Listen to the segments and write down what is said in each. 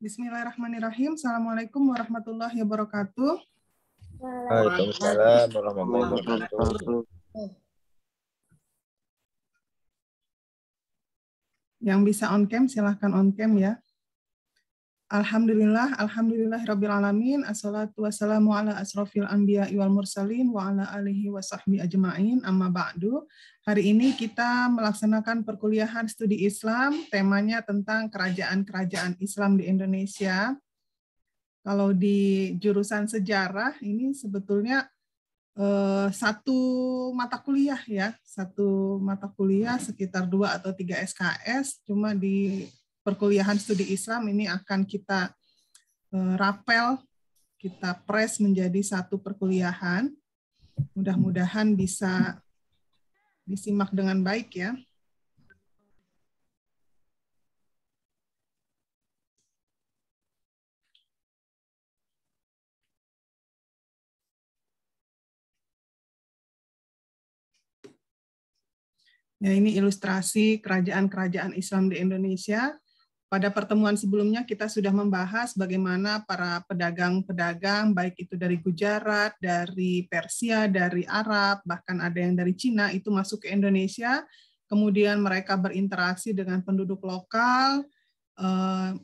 Bismillahirrahmanirrahim. Assalamualaikum warahmatullahi wabarakatuh. Waalaikumsalam warahmatullahi wabarakatuh. Yang bisa on cam silahkan on cam ya. Alhamdulillah, alhamdulillah rabbil alamin, assalatu wassalamu ala asrofil anbiya wal mursalin wa ala alihi wa ajma'in, amma ba'du. Hari ini kita melaksanakan perkuliahan studi Islam, temanya tentang kerajaan-kerajaan Islam di Indonesia. Kalau di jurusan sejarah, ini sebetulnya eh, satu mata kuliah ya, satu mata kuliah sekitar dua atau tiga SKS, cuma di perkuliahan studi Islam ini akan kita eh, rapel, kita press menjadi satu perkuliahan. Mudah-mudahan bisa disimak dengan baik ya. Ya, ini ilustrasi kerajaan-kerajaan Islam di Indonesia pada pertemuan sebelumnya kita sudah membahas bagaimana para pedagang-pedagang baik itu dari Gujarat, dari Persia, dari Arab, bahkan ada yang dari Cina itu masuk ke Indonesia, kemudian mereka berinteraksi dengan penduduk lokal, eh,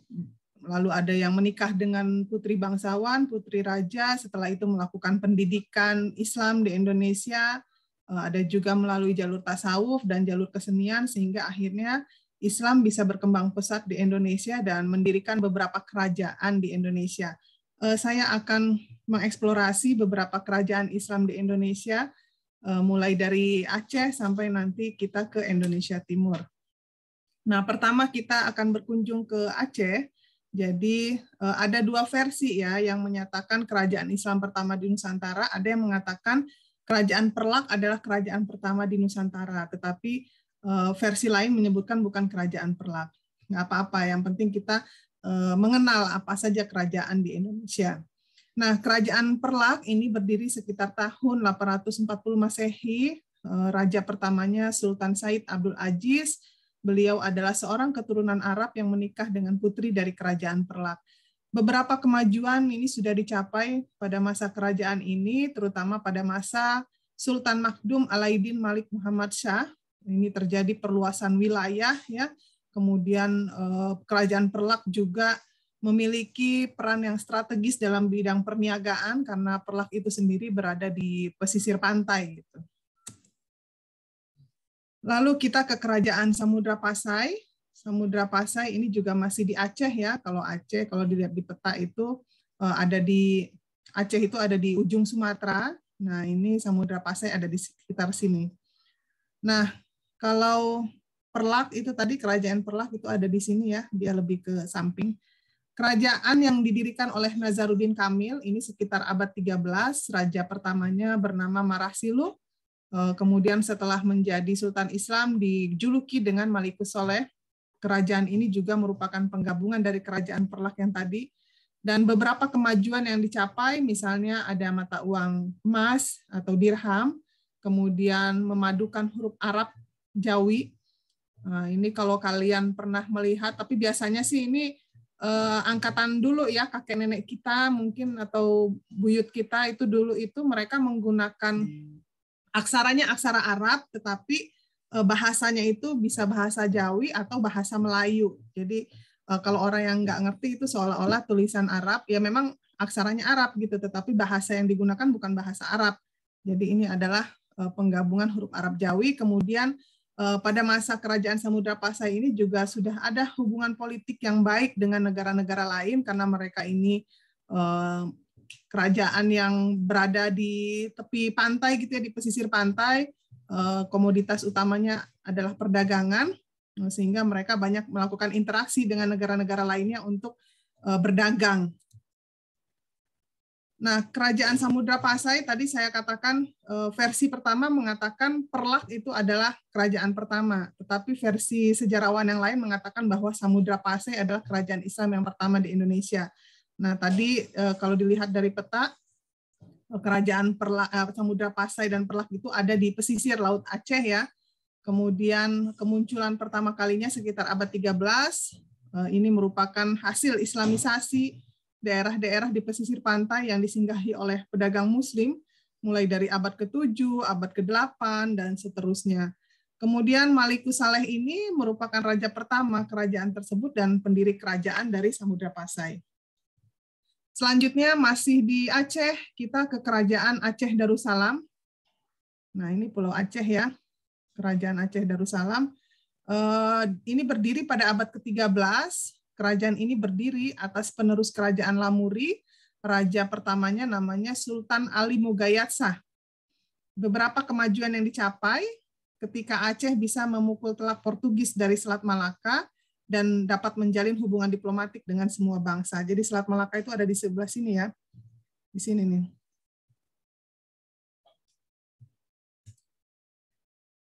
lalu ada yang menikah dengan putri bangsawan, putri raja, setelah itu melakukan pendidikan Islam di Indonesia, eh, ada juga melalui jalur tasawuf dan jalur kesenian sehingga akhirnya Islam bisa berkembang pesat di Indonesia dan mendirikan beberapa kerajaan di Indonesia. Eh, saya akan mengeksplorasi beberapa kerajaan Islam di Indonesia, eh, mulai dari Aceh sampai nanti kita ke Indonesia Timur. Nah, pertama kita akan berkunjung ke Aceh. Jadi eh, ada dua versi ya yang menyatakan kerajaan Islam pertama di Nusantara. Ada yang mengatakan kerajaan Perlak adalah kerajaan pertama di Nusantara, tetapi Eh, versi lain menyebutkan bukan kerajaan Perlak, Nggak apa-apa, yang penting kita eh, mengenal apa saja kerajaan di Indonesia. Nah, kerajaan Perlak ini berdiri sekitar tahun 840 Masehi. Eh, raja pertamanya Sultan Said Abdul Aziz. Beliau adalah seorang keturunan Arab yang menikah dengan putri dari kerajaan Perlak. Beberapa kemajuan ini sudah dicapai pada masa kerajaan ini, terutama pada masa Sultan Makdum Alaidin Malik Muhammad Shah ini terjadi perluasan wilayah ya kemudian eh, kerajaan Perlak juga memiliki peran yang strategis dalam bidang perniagaan karena Perlak itu sendiri berada di pesisir pantai gitu. Lalu kita ke kerajaan Samudra Pasai. Samudra Pasai ini juga masih di Aceh ya. Kalau Aceh kalau dilihat di peta itu eh, ada di Aceh itu ada di ujung Sumatera. Nah, ini Samudra Pasai ada di sekitar sini. Nah, kalau Perlak itu tadi kerajaan Perlak itu ada di sini ya, dia lebih ke samping. Kerajaan yang didirikan oleh Nazaruddin Kamil ini sekitar abad 13, raja pertamanya bernama Marasilu e, Kemudian setelah menjadi Sultan Islam dijuluki dengan Malikus Soleh. Kerajaan ini juga merupakan penggabungan dari kerajaan Perlak yang tadi. Dan beberapa kemajuan yang dicapai, misalnya ada mata uang emas atau dirham, kemudian memadukan huruf Arab Jawi. Nah, ini kalau kalian pernah melihat, tapi biasanya sih ini eh, angkatan dulu ya kakek nenek kita mungkin atau buyut kita itu dulu itu mereka menggunakan aksaranya aksara Arab, tetapi eh, bahasanya itu bisa bahasa Jawi atau bahasa Melayu. Jadi eh, kalau orang yang nggak ngerti itu seolah-olah tulisan Arab, ya memang aksaranya Arab gitu, tetapi bahasa yang digunakan bukan bahasa Arab. Jadi ini adalah eh, penggabungan huruf Arab Jawi, kemudian Eh, pada masa kerajaan Samudra Pasai ini juga sudah ada hubungan politik yang baik dengan negara-negara lain karena mereka ini eh, kerajaan yang berada di tepi pantai gitu ya di pesisir pantai eh, komoditas utamanya adalah perdagangan sehingga mereka banyak melakukan interaksi dengan negara-negara lainnya untuk berdagang Nah, kerajaan Samudra Pasai tadi saya katakan eh, versi pertama mengatakan Perlak itu adalah kerajaan pertama, tetapi versi sejarawan yang lain mengatakan bahwa Samudra Pasai adalah kerajaan Islam yang pertama di Indonesia. Nah, tadi eh, kalau dilihat dari peta eh, kerajaan Perlak Samudra Pasai dan Perlak itu ada di pesisir Laut Aceh ya. Kemudian kemunculan pertama kalinya sekitar abad 13. Ini merupakan hasil islamisasi daerah-daerah di pesisir pantai yang disinggahi oleh pedagang muslim mulai dari abad ke-7, abad ke-8, dan seterusnya. Kemudian Maliku Saleh ini merupakan raja pertama kerajaan tersebut dan pendiri kerajaan dari Samudra Pasai. Selanjutnya masih di Aceh, kita ke kerajaan Aceh Darussalam. Nah, ini Pulau Aceh ya. Kerajaan Aceh Darussalam. Eh, ini berdiri pada abad ke-13 Kerajaan ini berdiri atas penerus kerajaan Lamuri, raja pertamanya namanya Sultan Ali Mugayatsa. Beberapa kemajuan yang dicapai ketika Aceh bisa memukul telak Portugis dari Selat Malaka dan dapat menjalin hubungan diplomatik dengan semua bangsa. Jadi Selat Malaka itu ada di sebelah sini ya. Di sini nih.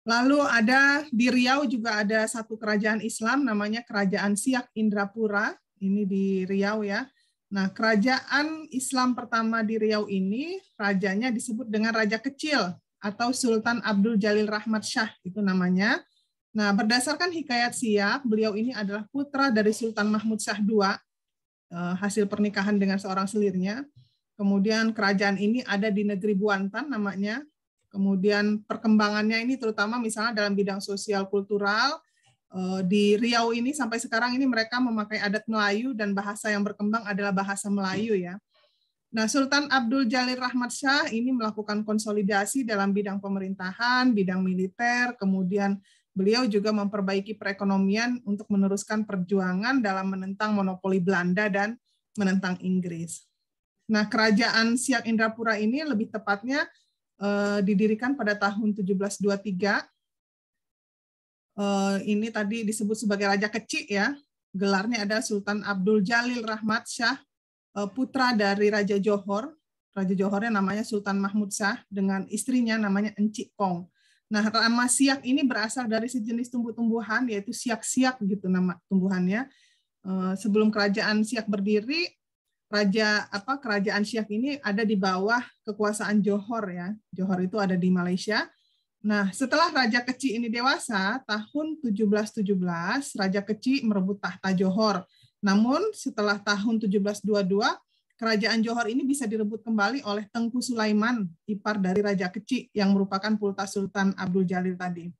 Lalu ada di Riau juga ada satu kerajaan Islam namanya Kerajaan Siak Indrapura. Ini di Riau ya. Nah, kerajaan Islam pertama di Riau ini rajanya disebut dengan raja kecil atau Sultan Abdul Jalil Rahmat Shah itu namanya. Nah, berdasarkan hikayat Siak, beliau ini adalah putra dari Sultan Mahmud Shah II eh, hasil pernikahan dengan seorang selirnya. Kemudian kerajaan ini ada di negeri Buantan namanya. Kemudian perkembangannya ini terutama misalnya dalam bidang sosial kultural eh, di Riau ini sampai sekarang ini mereka memakai adat Melayu dan bahasa yang berkembang adalah bahasa Melayu ya. Nah, Sultan Abdul Jalil Rahmat Shah ini melakukan konsolidasi dalam bidang pemerintahan, bidang militer, kemudian beliau juga memperbaiki perekonomian untuk meneruskan perjuangan dalam menentang monopoli Belanda dan menentang Inggris. Nah, kerajaan Siak Indrapura ini lebih tepatnya Eh, didirikan pada tahun 1723. Eh, ini tadi disebut sebagai Raja Kecil ya. Gelarnya ada Sultan Abdul Jalil Rahmat Shah eh, putra dari Raja Johor. Raja Johornya namanya Sultan Mahmud Shah dengan istrinya namanya Encik Kong. Nah, nama siak ini berasal dari sejenis tumbuh-tumbuhan yaitu siak-siak gitu nama tumbuhannya. Sebelum kerajaan siak berdiri, raja apa kerajaan Syiah ini ada di bawah kekuasaan Johor ya. Johor itu ada di Malaysia. Nah, setelah raja kecil ini dewasa, tahun 1717 raja kecil merebut tahta Johor. Namun setelah tahun 1722 kerajaan Johor ini bisa direbut kembali oleh Tengku Sulaiman, ipar dari raja kecil yang merupakan pulta Sultan Abdul Jalil tadi.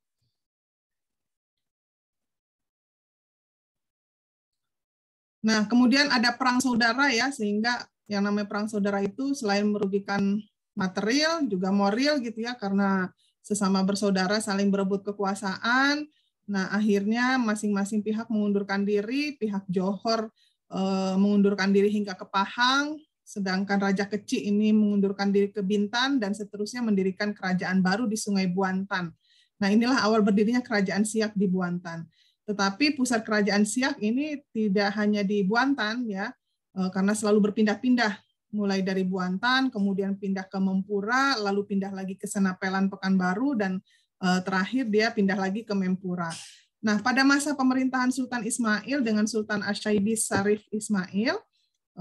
Nah, kemudian ada perang saudara ya, sehingga yang namanya perang saudara itu selain merugikan material, juga moral gitu ya, karena sesama bersaudara saling berebut kekuasaan. Nah, akhirnya masing-masing pihak mengundurkan diri, pihak Johor e, mengundurkan diri hingga ke Pahang, sedangkan Raja Kecik ini mengundurkan diri ke Bintan, dan seterusnya mendirikan kerajaan baru di Sungai Buantan. Nah, inilah awal berdirinya kerajaan Siak di Buantan. Tetapi pusat kerajaan Siak ini tidak hanya di Buantan ya, eh, karena selalu berpindah-pindah mulai dari Buantan, kemudian pindah ke Mempura, lalu pindah lagi ke Senapelan Pekanbaru dan eh, terakhir dia pindah lagi ke Mempura. Nah, pada masa pemerintahan Sultan Ismail dengan Sultan Asyaidi Sarif Ismail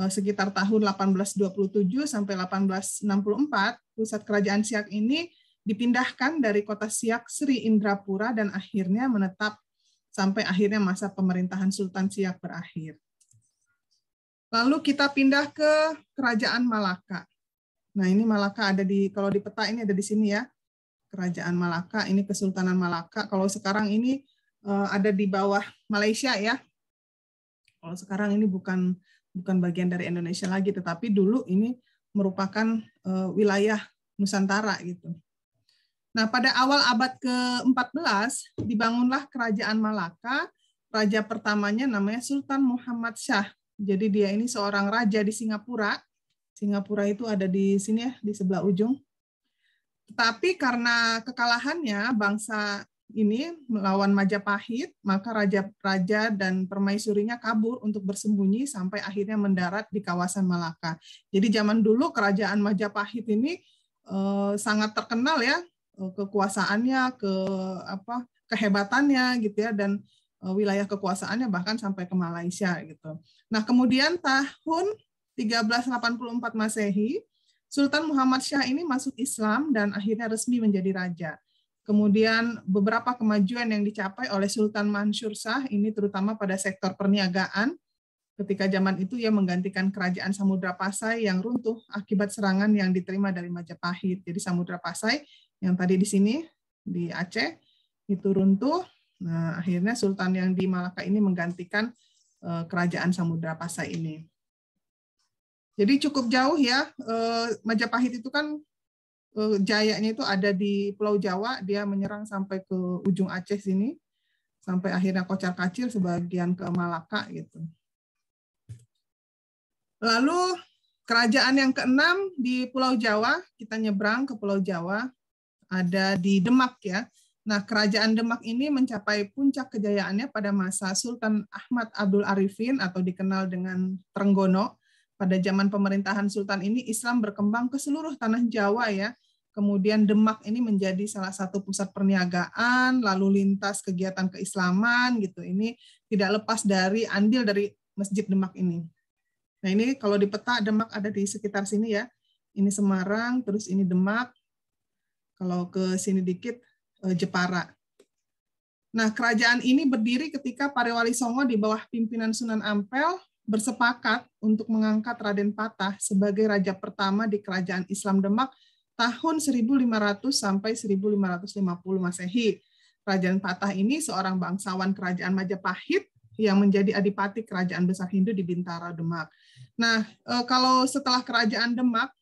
eh, sekitar tahun 1827 sampai 1864, pusat kerajaan Siak ini dipindahkan dari kota Siak Sri Indrapura dan akhirnya menetap sampai akhirnya masa pemerintahan Sultan Siak berakhir. Lalu kita pindah ke Kerajaan Malaka. Nah, ini Malaka ada di kalau di peta ini ada di sini ya. Kerajaan Malaka, ini Kesultanan Malaka. Kalau sekarang ini eh, ada di bawah Malaysia ya. Kalau sekarang ini bukan bukan bagian dari Indonesia lagi, tetapi dulu ini merupakan eh, wilayah Nusantara gitu. Nah, pada awal abad ke-14 dibangunlah kerajaan Malaka. Raja pertamanya namanya Sultan Muhammad Shah. Jadi dia ini seorang raja di Singapura. Singapura itu ada di sini ya, di sebelah ujung. Tetapi karena kekalahannya bangsa ini melawan Majapahit, maka raja-raja dan permaisurinya kabur untuk bersembunyi sampai akhirnya mendarat di kawasan Malaka. Jadi zaman dulu kerajaan Majapahit ini eh, sangat terkenal ya kekuasaannya, ke apa kehebatannya gitu ya dan e, wilayah kekuasaannya bahkan sampai ke Malaysia gitu. Nah, kemudian tahun 1384 Masehi, Sultan Muhammad Syah ini masuk Islam dan akhirnya resmi menjadi raja. Kemudian beberapa kemajuan yang dicapai oleh Sultan Mansur Shah ini terutama pada sektor perniagaan ketika zaman itu ia menggantikan kerajaan Samudra Pasai yang runtuh akibat serangan yang diterima dari Majapahit. Jadi Samudra Pasai yang tadi di sini di Aceh itu runtuh. Nah, akhirnya sultan yang di Malaka ini menggantikan eh, kerajaan Samudra Pasai ini. Jadi cukup jauh ya eh, Majapahit itu kan eh, jayanya itu ada di Pulau Jawa, dia menyerang sampai ke ujung Aceh sini sampai akhirnya kocar-kacir sebagian ke Malaka gitu. Lalu kerajaan yang keenam di Pulau Jawa, kita nyebrang ke Pulau Jawa ada di Demak ya. Nah, kerajaan Demak ini mencapai puncak kejayaannya pada masa Sultan Ahmad Abdul Arifin atau dikenal dengan Trenggono. Pada zaman pemerintahan Sultan ini Islam berkembang ke seluruh tanah Jawa ya. Kemudian Demak ini menjadi salah satu pusat perniagaan, lalu lintas kegiatan keislaman gitu. Ini tidak lepas dari andil dari Masjid Demak ini. Nah, ini kalau di peta Demak ada di sekitar sini ya. Ini Semarang, terus ini Demak, kalau ke sini dikit, eh, Jepara. Nah, kerajaan ini berdiri ketika Parewali Songo di bawah pimpinan Sunan Ampel bersepakat untuk mengangkat Raden Patah sebagai raja pertama di kerajaan Islam Demak tahun 1500 sampai 1550 Masehi. Kerajaan Patah ini seorang bangsawan kerajaan Majapahit yang menjadi adipati kerajaan besar Hindu di Bintara Demak. Nah, eh, kalau setelah kerajaan Demak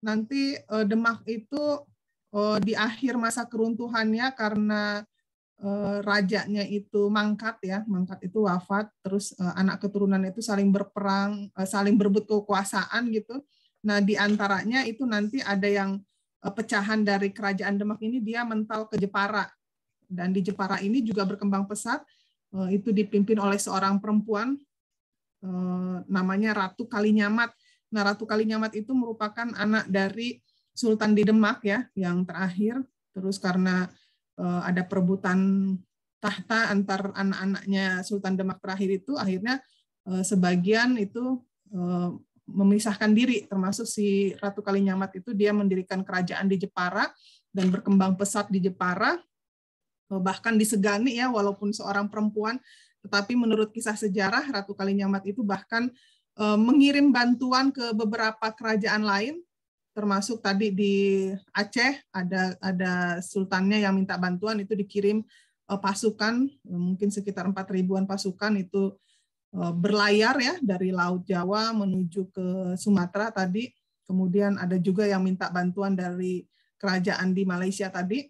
nanti eh, Demak itu uh, di akhir masa keruntuhannya karena eh, rajanya itu mangkat ya, mangkat itu wafat, terus eh, anak keturunan itu saling berperang, saling berebut kekuasaan gitu. Nah, di antaranya itu nanti ada yang pecahan dari kerajaan Demak ini dia mental ke Jepara. Dan di Jepara ini juga berkembang pesat, itu dipimpin oleh seorang perempuan namanya Ratu Kalinyamat. Nah, Ratu Kalinyamat itu merupakan anak dari Sultan di Demak ya yang terakhir terus karena eh, ada perebutan tahta antar anak-anaknya Sultan Demak terakhir itu akhirnya eh, sebagian itu eh, memisahkan diri termasuk si Ratu Kalinyamat itu dia mendirikan kerajaan di Jepara dan berkembang pesat di Jepara bahkan disegani ya walaupun seorang perempuan tetapi menurut kisah sejarah Ratu Kalinyamat itu bahkan mengirim bantuan ke beberapa kerajaan lain termasuk tadi di Aceh ada ada sultannya yang minta bantuan itu dikirim eh, pasukan mungkin sekitar empat ribuan pasukan itu eh, berlayar ya dari laut Jawa menuju ke Sumatera tadi kemudian ada juga yang minta bantuan dari kerajaan di Malaysia tadi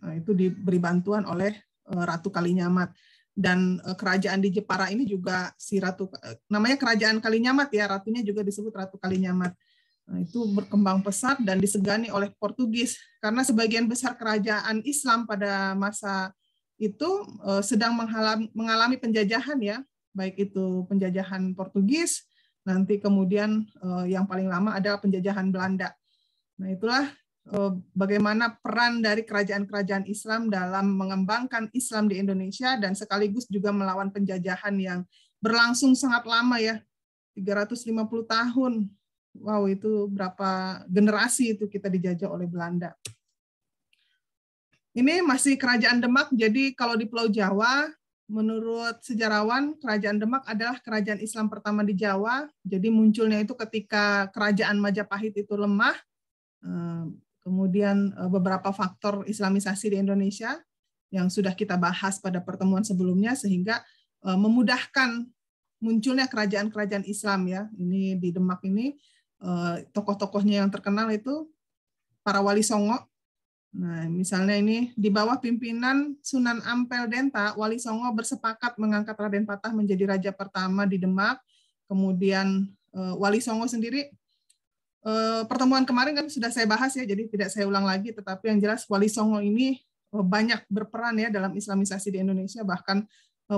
nah, itu diberi bantuan oleh eh, Ratu Kalinyamat dan kerajaan di Jepara ini juga si Ratu namanya kerajaan Kalinyamat ya ratunya juga disebut Ratu Kalinyamat Nah, itu berkembang pesat dan disegani oleh Portugis karena sebagian besar kerajaan Islam pada masa itu eh, sedang mengalami penjajahan ya, baik itu penjajahan Portugis, nanti kemudian eh, yang paling lama adalah penjajahan Belanda. Nah, itulah eh, bagaimana peran dari kerajaan-kerajaan Islam dalam mengembangkan Islam di Indonesia dan sekaligus juga melawan penjajahan yang berlangsung sangat lama ya, 350 tahun wow itu berapa generasi itu kita dijajah oleh Belanda. Ini masih Kerajaan Demak, jadi kalau di Pulau Jawa, menurut sejarawan, Kerajaan Demak adalah kerajaan Islam pertama di Jawa. Jadi munculnya itu ketika Kerajaan Majapahit itu lemah, eh, kemudian eh, beberapa faktor Islamisasi di Indonesia yang sudah kita bahas pada pertemuan sebelumnya, sehingga eh, memudahkan munculnya kerajaan-kerajaan Islam ya. Ini di Demak ini Eh, tokoh-tokohnya yang terkenal itu para wali songo. Nah, misalnya ini di bawah pimpinan Sunan Ampel Denta, Wali Songo bersepakat mengangkat Raden Patah menjadi raja pertama di Demak. Kemudian eh, Wali Songo sendiri eh, pertemuan kemarin kan sudah saya bahas ya, jadi tidak saya ulang lagi. Tetapi yang jelas Wali Songo ini banyak berperan ya dalam Islamisasi di Indonesia. Bahkan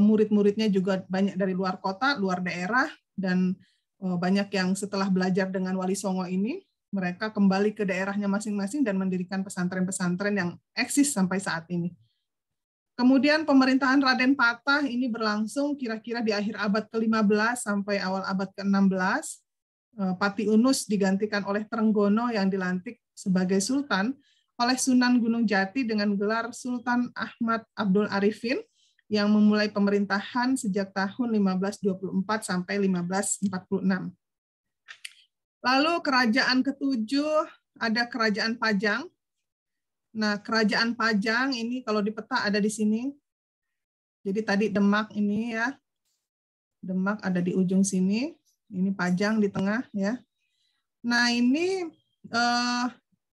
murid-muridnya juga banyak dari luar kota, luar daerah, dan Oh, banyak yang setelah belajar dengan Wali Songo ini, mereka kembali ke daerahnya masing-masing dan mendirikan pesantren-pesantren yang eksis sampai saat ini. Kemudian pemerintahan Raden Patah ini berlangsung kira-kira di akhir abad ke-15 sampai awal abad ke-16. Eh, Pati Unus digantikan oleh Trenggono yang dilantik sebagai sultan oleh Sunan Gunung Jati dengan gelar Sultan Ahmad Abdul Arifin yang memulai pemerintahan sejak tahun 1524 sampai 1546. Lalu kerajaan ketujuh ada kerajaan Pajang. Nah, kerajaan Pajang ini kalau di peta ada di sini. Jadi tadi Demak ini ya. Demak ada di ujung sini. Ini Pajang di tengah ya. Nah, ini eh,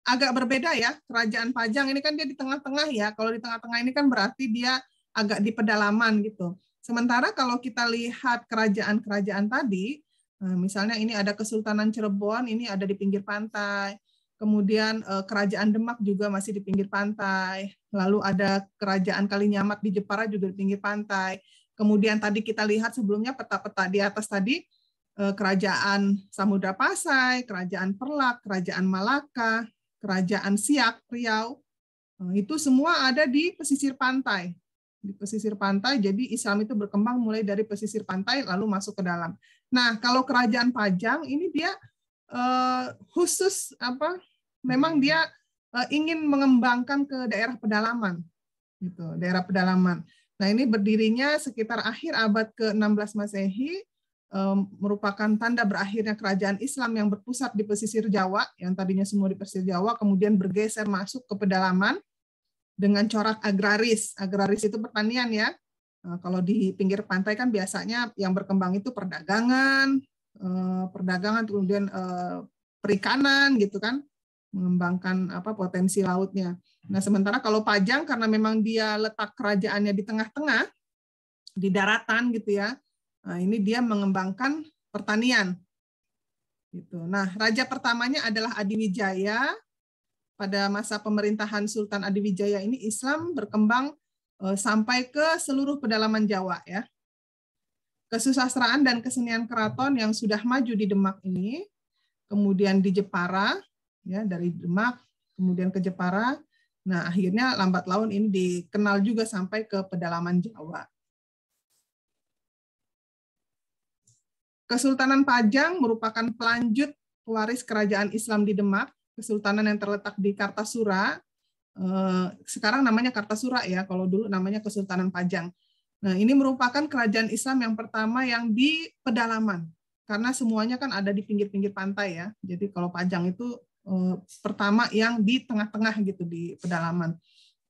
agak berbeda ya kerajaan Pajang ini kan dia di tengah-tengah ya kalau di tengah-tengah ini kan berarti dia agak di pedalaman gitu. Sementara kalau kita lihat kerajaan-kerajaan tadi, eh, misalnya ini ada Kesultanan Cirebon, ini ada di pinggir pantai. Kemudian eh, kerajaan Demak juga masih di pinggir pantai. Lalu ada kerajaan Kalinyamat di Jepara juga di pinggir pantai. Kemudian tadi kita lihat sebelumnya peta-peta di atas tadi eh, kerajaan Samudra Pasai, kerajaan Perlak, kerajaan Malaka, kerajaan Siak, Riau. Itu semua ada di pesisir pantai di pesisir pantai. Jadi Islam itu berkembang mulai dari pesisir pantai lalu masuk ke dalam. Nah, kalau kerajaan Pajang ini dia eh, khusus apa? Memang dia eh, ingin mengembangkan ke daerah pedalaman, gitu, daerah pedalaman. Nah, ini berdirinya sekitar akhir abad ke-16 Masehi eh, merupakan tanda berakhirnya kerajaan Islam yang berpusat di pesisir Jawa, yang tadinya semua di pesisir Jawa, kemudian bergeser masuk ke pedalaman dengan corak agraris. Agraris itu pertanian ya. Eh, kalau di pinggir pantai kan biasanya yang berkembang itu perdagangan, eh, perdagangan kemudian eh, perikanan gitu kan, mengembangkan apa potensi lautnya. Nah, sementara kalau Pajang karena memang dia letak kerajaannya di tengah-tengah di daratan gitu ya. Nah, ini dia mengembangkan pertanian. Gitu. Nah, raja pertamanya adalah Adiwijaya pada masa pemerintahan Sultan Adiwijaya ini Islam berkembang eh, sampai ke seluruh pedalaman Jawa ya. Kesusastraan dan kesenian keraton yang sudah maju di Demak ini, kemudian di Jepara ya dari Demak kemudian ke Jepara. Nah, akhirnya lambat laun ini dikenal juga sampai ke pedalaman Jawa. Kesultanan Pajang merupakan pelanjut pewaris kerajaan Islam di Demak kesultanan yang terletak di Kartasura. Eh, sekarang namanya Kartasura ya, kalau dulu namanya Kesultanan Pajang. Nah, ini merupakan kerajaan Islam yang pertama yang di pedalaman. Karena semuanya kan ada di pinggir-pinggir pantai ya. Jadi kalau Pajang itu eh, pertama yang di tengah-tengah gitu di pedalaman.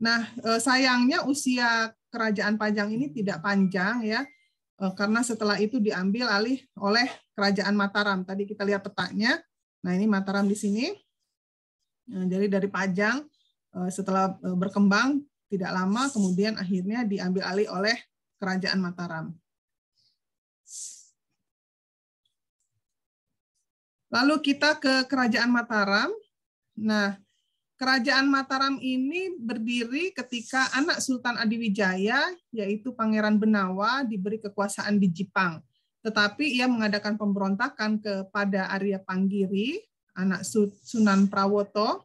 Nah, eh, sayangnya usia kerajaan Pajang ini tidak panjang ya karena setelah itu diambil alih oleh kerajaan Mataram. Tadi kita lihat petanya. Nah, ini Mataram di sini. Eh, jadi dari Pajang eh, setelah eh, berkembang tidak lama kemudian akhirnya diambil alih oleh Kerajaan Mataram. Lalu kita ke Kerajaan Mataram. Nah, Kerajaan Mataram ini berdiri ketika anak Sultan Adiwijaya, yaitu Pangeran Benawa, diberi kekuasaan di Jepang. Tetapi ia mengadakan pemberontakan kepada Arya Panggiri anak Sunan Prawoto.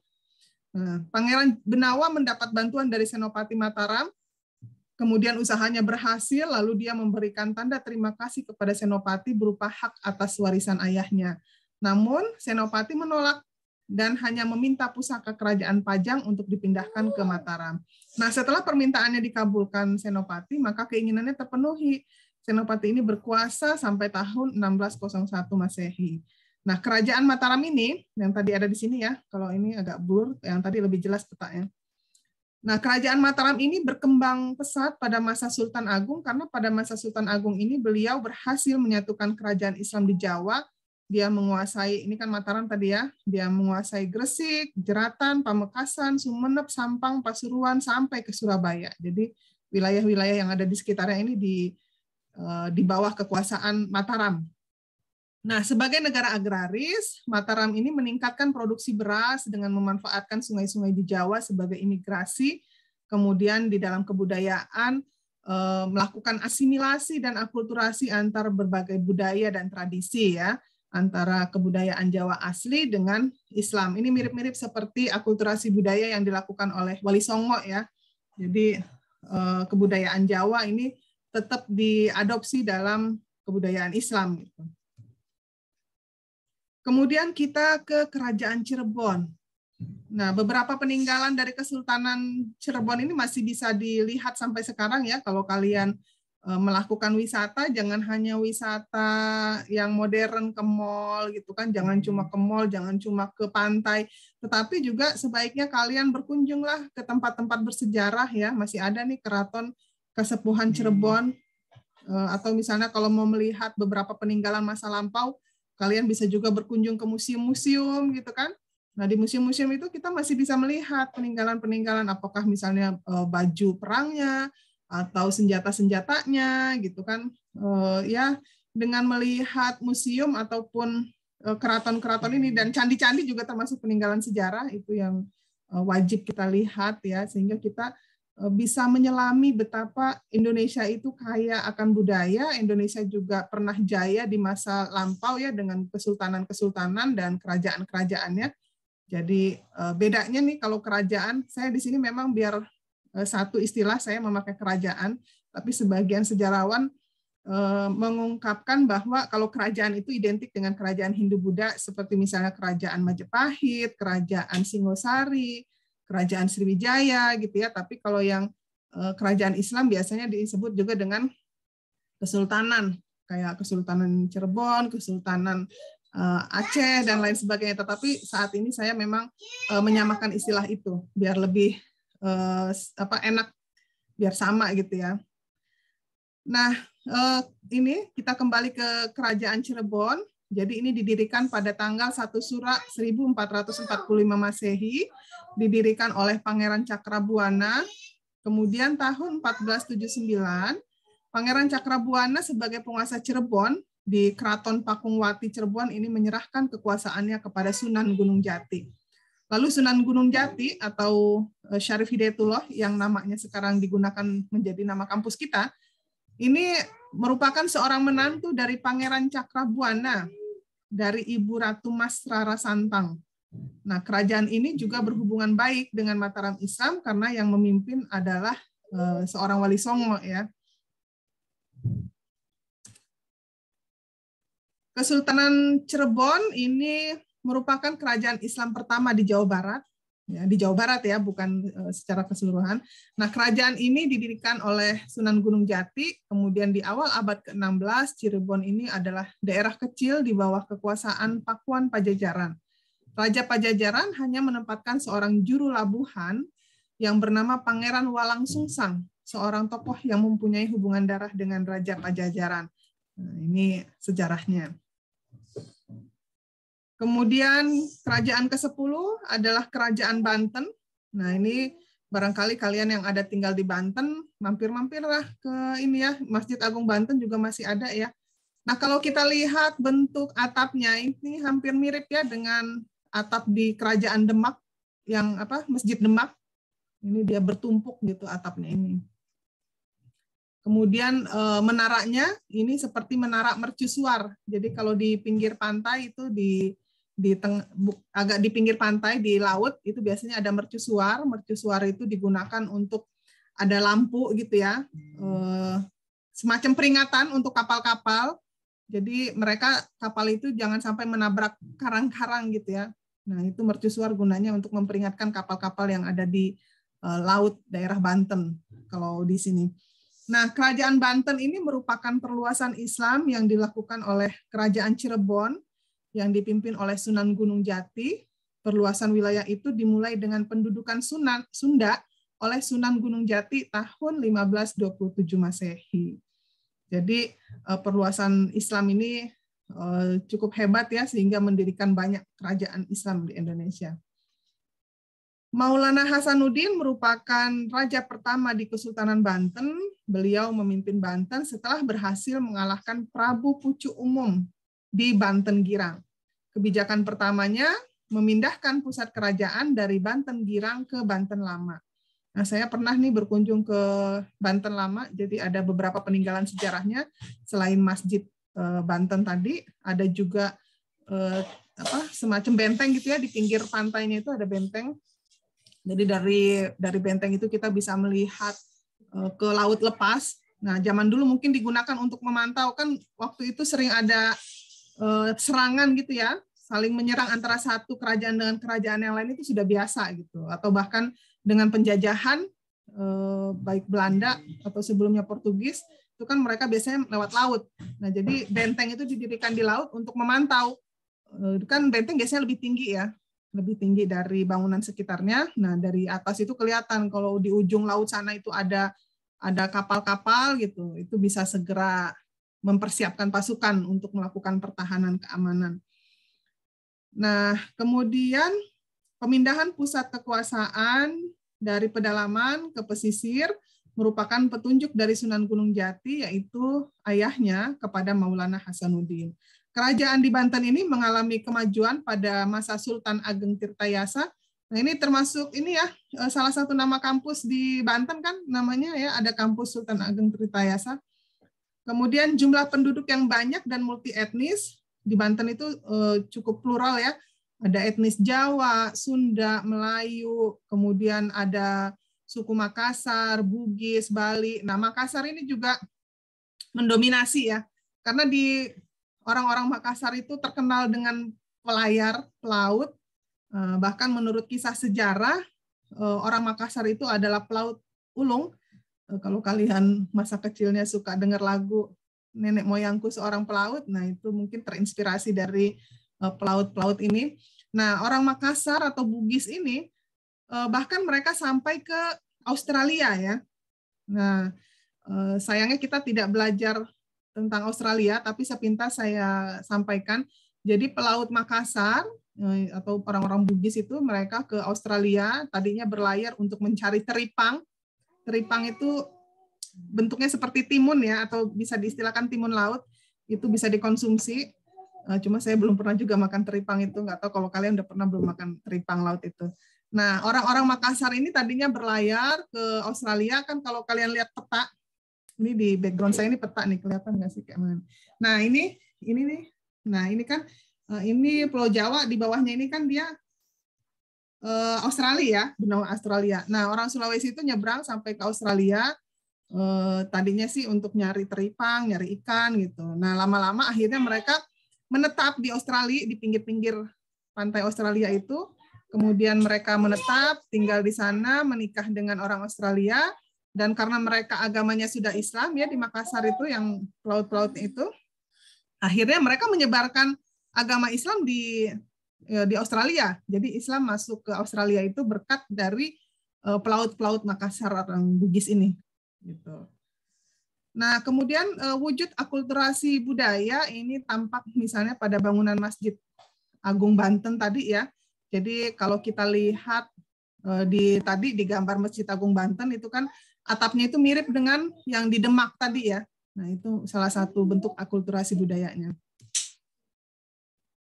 Eh, Pangeran Benawa mendapat bantuan dari Senopati Mataram, kemudian usahanya berhasil, lalu dia memberikan tanda terima kasih kepada Senopati berupa hak atas warisan ayahnya. Namun, Senopati menolak dan hanya meminta pusaka kerajaan Pajang untuk dipindahkan ke Mataram. Nah, setelah permintaannya dikabulkan Senopati, maka keinginannya terpenuhi. Senopati ini berkuasa sampai tahun 1601 Masehi. Nah, kerajaan Mataram ini yang tadi ada di sini ya, kalau ini agak blur, yang tadi lebih jelas petanya. Nah, kerajaan Mataram ini berkembang pesat pada masa Sultan Agung karena pada masa Sultan Agung ini beliau berhasil menyatukan kerajaan Islam di Jawa. Dia menguasai ini kan Mataram tadi ya, dia menguasai Gresik, Jeratan, Pamekasan, Sumeneb, Sampang, Pasuruan sampai ke Surabaya. Jadi wilayah-wilayah yang ada di sekitarnya ini di eh, di bawah kekuasaan Mataram Nah, sebagai negara agraris, Mataram ini meningkatkan produksi beras dengan memanfaatkan sungai-sungai di Jawa sebagai imigrasi, kemudian di dalam kebudayaan eh, melakukan asimilasi dan akulturasi antar berbagai budaya dan tradisi ya antara kebudayaan Jawa asli dengan Islam. Ini mirip-mirip seperti akulturasi budaya yang dilakukan oleh Wali Songo ya. Jadi eh, kebudayaan Jawa ini tetap diadopsi dalam kebudayaan Islam gitu. Kemudian kita ke Kerajaan Cirebon. Nah, beberapa peninggalan dari Kesultanan Cirebon ini masih bisa dilihat sampai sekarang ya kalau kalian e, melakukan wisata jangan hanya wisata yang modern ke mall gitu kan jangan cuma ke mall jangan cuma ke pantai tetapi juga sebaiknya kalian berkunjunglah ke tempat-tempat bersejarah ya masih ada nih keraton Kesepuhan Cirebon e, atau misalnya kalau mau melihat beberapa peninggalan masa lampau Kalian bisa juga berkunjung ke museum-museum gitu kan. Nah, di museum-museum itu kita masih bisa melihat peninggalan-peninggalan apakah misalnya eh, baju perangnya atau senjata-senjatanya gitu kan. Eh, ya dengan melihat museum ataupun eh, keraton-keraton ini dan candi-candi juga termasuk peninggalan sejarah itu yang wajib kita lihat ya sehingga kita Eh, bisa menyelami betapa Indonesia itu kaya akan budaya. Indonesia juga pernah jaya di masa lampau ya dengan kesultanan-kesultanan dan kerajaan-kerajaannya. Jadi eh, bedanya nih kalau kerajaan, saya di sini memang biar eh, satu istilah saya memakai kerajaan, tapi sebagian sejarawan mengungkapkan bahwa kalau kerajaan itu identik dengan kerajaan Hindu Buddha seperti misalnya kerajaan Majapahit, kerajaan Singosari, kerajaan Sriwijaya gitu ya. Tapi kalau yang eh, kerajaan Islam biasanya disebut juga dengan kesultanan kayak Kesultanan Cirebon, Kesultanan eh, Aceh dan lain sebagainya. Tetapi saat ini saya memang eh, menyamakan istilah itu biar lebih apa enak biar sama gitu ya. Nah, ini kita kembali ke Kerajaan Cirebon. Jadi ini didirikan pada tanggal 1 surat 1445 Masehi didirikan oleh Pangeran Cakrabuana. Kemudian tahun 1479, Pangeran Cakrabuana sebagai penguasa Cirebon di Keraton Pakungwati Cirebon ini menyerahkan kekuasaannya kepada Sunan Gunung Jati. Lalu Sunan Gunung Jati atau eh, Syarif Hidayatullah yang namanya sekarang digunakan menjadi nama kampus kita, ini merupakan seorang menantu dari Pangeran Cakrabuana dari Ibu Ratu Mas Rara Santang. Nah, kerajaan ini juga berhubungan baik dengan Mataram Islam karena yang memimpin adalah eh, seorang wali songo ya. Kesultanan Cirebon ini merupakan kerajaan Islam pertama di Jawa Barat ya di Jawa Barat ya bukan eh, secara keseluruhan. Nah kerajaan ini didirikan oleh Sunan Gunung Jati kemudian di awal abad ke-16 Cirebon ini adalah daerah kecil di bawah kekuasaan Pakuan Pajajaran. Raja Pajajaran hanya menempatkan seorang juru labuhan yang bernama Pangeran Walang Sungsang, seorang tokoh yang mempunyai hubungan darah dengan Raja Pajajaran. Nah, ini sejarahnya. Kemudian kerajaan ke-10 adalah kerajaan Banten. Nah, ini barangkali kalian yang ada tinggal di Banten, mampir-mampirlah ke ini ya, Masjid Agung Banten juga masih ada ya. Nah, kalau kita lihat bentuk atapnya ini hampir mirip ya dengan atap di kerajaan Demak yang apa Masjid Demak ini dia bertumpuk gitu atapnya ini. Kemudian eh, menaranya ini seperti menara mercusuar. Jadi kalau di pinggir pantai itu di di teng, agak di pinggir pantai di laut itu biasanya ada mercusuar. Mercusuar itu digunakan untuk ada lampu gitu ya, eh, semacam peringatan untuk kapal-kapal. Jadi mereka kapal itu jangan sampai menabrak karang-karang gitu ya. Nah, itu mercusuar gunanya untuk memperingatkan kapal-kapal yang ada di eh, laut daerah Banten kalau di sini. Nah, kerajaan Banten ini merupakan perluasan Islam yang dilakukan oleh kerajaan Cirebon yang dipimpin oleh Sunan Gunung Jati. Perluasan wilayah itu dimulai dengan pendudukan Sunan Sunda oleh Sunan Gunung Jati tahun 1527 Masehi. Jadi eh, perluasan Islam ini Eh, cukup hebat ya sehingga mendirikan banyak kerajaan Islam di Indonesia. Maulana Hasanuddin merupakan raja pertama di Kesultanan Banten. Beliau memimpin Banten setelah berhasil mengalahkan Prabu Pucu Umum di Banten Girang. Kebijakan pertamanya memindahkan pusat kerajaan dari Banten Girang ke Banten Lama. Nah, saya pernah nih berkunjung ke Banten Lama, jadi ada beberapa peninggalan sejarahnya selain masjid Eh, Banten tadi, ada juga eh, apa semacam benteng gitu ya di pinggir pantainya itu ada benteng. Jadi dari dari benteng itu kita bisa melihat eh, ke laut lepas. Nah, zaman dulu mungkin digunakan untuk memantau kan waktu itu sering ada serangan gitu ya, saling menyerang antara satu kerajaan dengan kerajaan yang lain itu sudah biasa gitu atau bahkan dengan penjajahan baik Belanda atau sebelumnya Portugis itu kan mereka biasanya lewat laut. Nah, jadi benteng itu didirikan di laut untuk memantau. Eh, kan benteng biasanya lebih tinggi ya, lebih tinggi dari bangunan sekitarnya. Nah, dari atas itu kelihatan kalau di ujung laut sana itu ada ada kapal-kapal gitu, itu bisa segera mempersiapkan pasukan untuk melakukan pertahanan keamanan. Nah, kemudian pemindahan pusat kekuasaan dari pedalaman ke pesisir merupakan petunjuk dari Sunan Gunung Jati yaitu ayahnya kepada Maulana Hasanuddin. Kerajaan di Banten ini mengalami kemajuan pada masa Sultan Ageng Tirtayasa. Nah, ini termasuk ini ya eh, salah satu nama kampus di Banten kan namanya ya ada kampus Sultan Ageng Tirtayasa. Kemudian jumlah penduduk yang banyak dan multi etnis di Banten itu eh, cukup plural ya ada etnis Jawa, Sunda, Melayu, kemudian ada suku Makassar, Bugis, Bali. Nah, Makassar ini juga mendominasi ya. Karena di orang-orang Makassar itu terkenal dengan pelayar, pelaut. Eh, bahkan menurut kisah sejarah, eh, orang Makassar itu adalah pelaut ulung. Eh, kalau kalian masa kecilnya suka dengar lagu nenek moyangku seorang pelaut. Nah, itu mungkin terinspirasi dari pelaut-pelaut ini. Nah, orang Makassar atau Bugis ini Eh, bahkan mereka sampai ke Australia ya. Nah, eh, sayangnya kita tidak belajar tentang Australia, tapi sepintas saya sampaikan. Jadi pelaut Makassar eh, atau orang-orang Bugis itu mereka ke Australia tadinya berlayar untuk mencari teripang. Teripang itu bentuknya seperti timun ya atau bisa diistilahkan timun laut itu bisa dikonsumsi. Cuma saya belum pernah juga makan teripang itu, nggak tahu kalau kalian udah pernah belum makan teripang laut itu. Nah, orang-orang Makassar ini tadinya berlayar ke Australia kan kalau kalian lihat peta ini di background saya ini peta nih kelihatan nggak sih kayak mana. Nah, ini ini nih. Nah, ini kan eh, ini Pulau Jawa di bawahnya ini kan dia eh, Australia ya, benua Australia. Nah, orang Sulawesi itu nyebrang sampai ke Australia eh, tadinya sih untuk nyari teripang, nyari ikan gitu. Nah, lama-lama akhirnya mereka menetap di Australia di pinggir-pinggir pantai Australia itu Kemudian mereka menetap, tinggal di sana, menikah dengan orang Australia, dan karena mereka agamanya sudah Islam ya di Makassar itu yang pelaut-pelaut itu, akhirnya mereka menyebarkan agama Islam di ya, di Australia. Jadi Islam masuk ke Australia itu berkat dari eh, pelaut-pelaut Makassar orang Bugis ini. Gitu. Nah, kemudian eh, wujud akulturasi budaya ini tampak misalnya pada bangunan Masjid Agung Banten tadi ya. Jadi kalau kita lihat eh, di tadi di gambar Masjid Agung Banten itu kan atapnya itu mirip dengan yang di Demak tadi ya. Nah, itu salah satu bentuk akulturasi budayanya.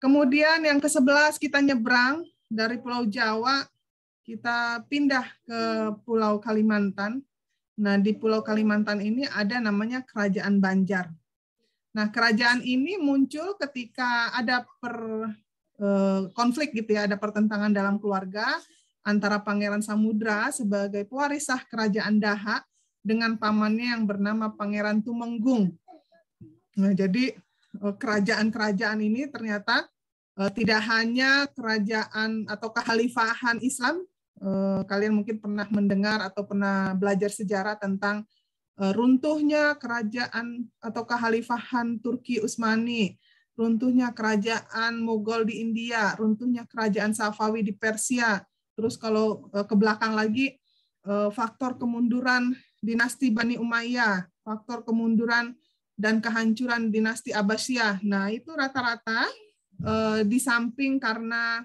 Kemudian yang ke-11 kita nyebrang dari Pulau Jawa kita pindah ke Pulau Kalimantan. Nah, di Pulau Kalimantan ini ada namanya Kerajaan Banjar. Nah, kerajaan ini muncul ketika ada per Eh, konflik gitu ya, ada pertentangan dalam keluarga antara Pangeran Samudra sebagai pewaris sah kerajaan Daha dengan pamannya yang bernama Pangeran Tumenggung. Nah, jadi eh, kerajaan-kerajaan ini ternyata eh, tidak hanya kerajaan atau kehalifahan Islam, kalian mungkin pernah mendengar atau pernah belajar sejarah tentang runtuhnya kerajaan atau kehalifahan Turki Utsmani runtuhnya kerajaan Mogol di India, runtuhnya kerajaan Safawi di Persia. Terus kalau e, ke belakang lagi e, faktor kemunduran dinasti Bani Umayyah, faktor kemunduran dan kehancuran dinasti Abbasiyah. Nah, itu rata-rata e, di samping karena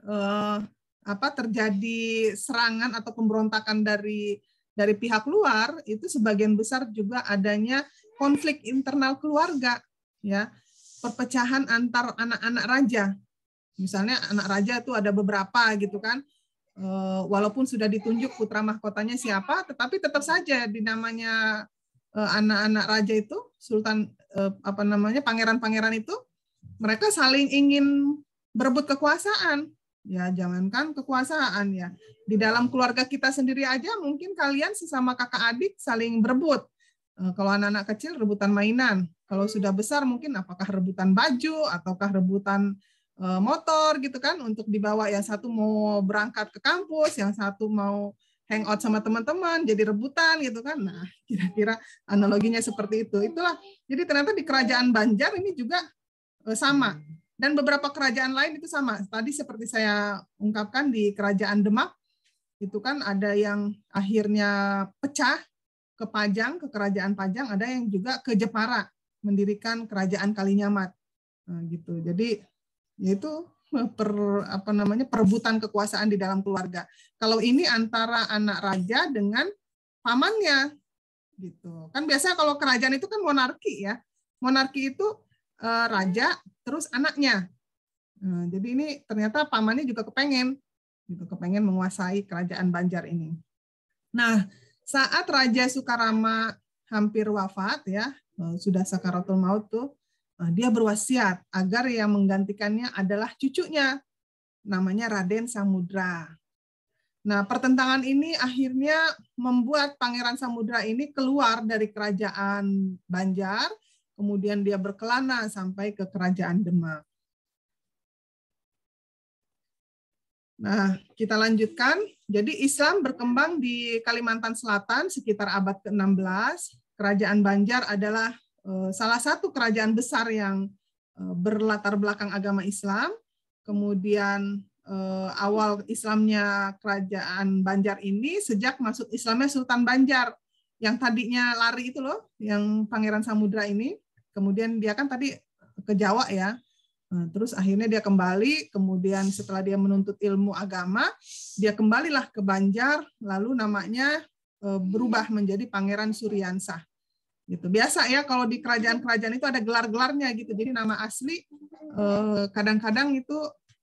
apa terjadi serangan atau pemberontakan dari dari pihak luar itu sebagian besar juga adanya konflik internal keluarga ya perpecahan antar anak-anak raja. Misalnya anak raja itu ada beberapa gitu kan. Eh, walaupun sudah ditunjuk putra mahkotanya siapa, tetapi tetap saja di namanya eh, anak-anak raja itu sultan eh, apa namanya pangeran-pangeran itu mereka saling ingin berebut kekuasaan. Ya, jangankan kekuasaan ya. Di dalam keluarga kita sendiri aja mungkin kalian sesama kakak adik saling berebut. Kalau anak-anak kecil rebutan mainan, kalau sudah besar mungkin apakah rebutan baju ataukah rebutan eh, motor gitu kan untuk dibawa yang satu mau berangkat ke kampus, yang satu mau hangout sama teman-teman, jadi rebutan gitu kan. Nah, kira-kira analoginya seperti itu. Itulah. Jadi ternyata di kerajaan Banjar ini juga eh, sama. Dan beberapa kerajaan lain itu sama. Tadi seperti saya ungkapkan di kerajaan Demak itu kan ada yang akhirnya pecah ke Pajang, ke kerajaan Pajang, ada yang juga ke Jepara mendirikan kerajaan Kalinyamat nah, gitu jadi yaitu eh, per apa namanya perebutan kekuasaan di dalam keluarga kalau ini antara anak raja dengan pamannya gitu kan biasanya kalau kerajaan itu kan monarki ya monarki itu e, raja terus anaknya nah, jadi ini ternyata pamannya juga kepengen gitu kepengen menguasai kerajaan Banjar ini nah saat Raja Sukarama hampir wafat ya Eh, sudah sakaratul maut tuh eh, dia berwasiat agar yang menggantikannya adalah cucunya namanya Raden Samudra. Nah, pertentangan ini akhirnya membuat Pangeran Samudra ini keluar dari kerajaan Banjar, kemudian dia berkelana sampai ke kerajaan Demak. Nah, kita lanjutkan. Jadi Islam berkembang di Kalimantan Selatan sekitar abad ke-16 kerajaan Banjar adalah eh, salah satu kerajaan besar yang eh, berlatar belakang agama Islam. Kemudian eh, awal Islamnya kerajaan Banjar ini sejak masuk Islamnya Sultan Banjar yang tadinya lari itu loh, yang Pangeran Samudra ini. Kemudian dia kan tadi ke Jawa ya. Terus akhirnya dia kembali, kemudian setelah dia menuntut ilmu agama, dia kembalilah ke Banjar, lalu namanya berubah menjadi Pangeran Suryansah gitu biasa ya kalau di kerajaan-kerajaan itu ada gelar-gelarnya gitu jadi nama asli eh, kadang-kadang itu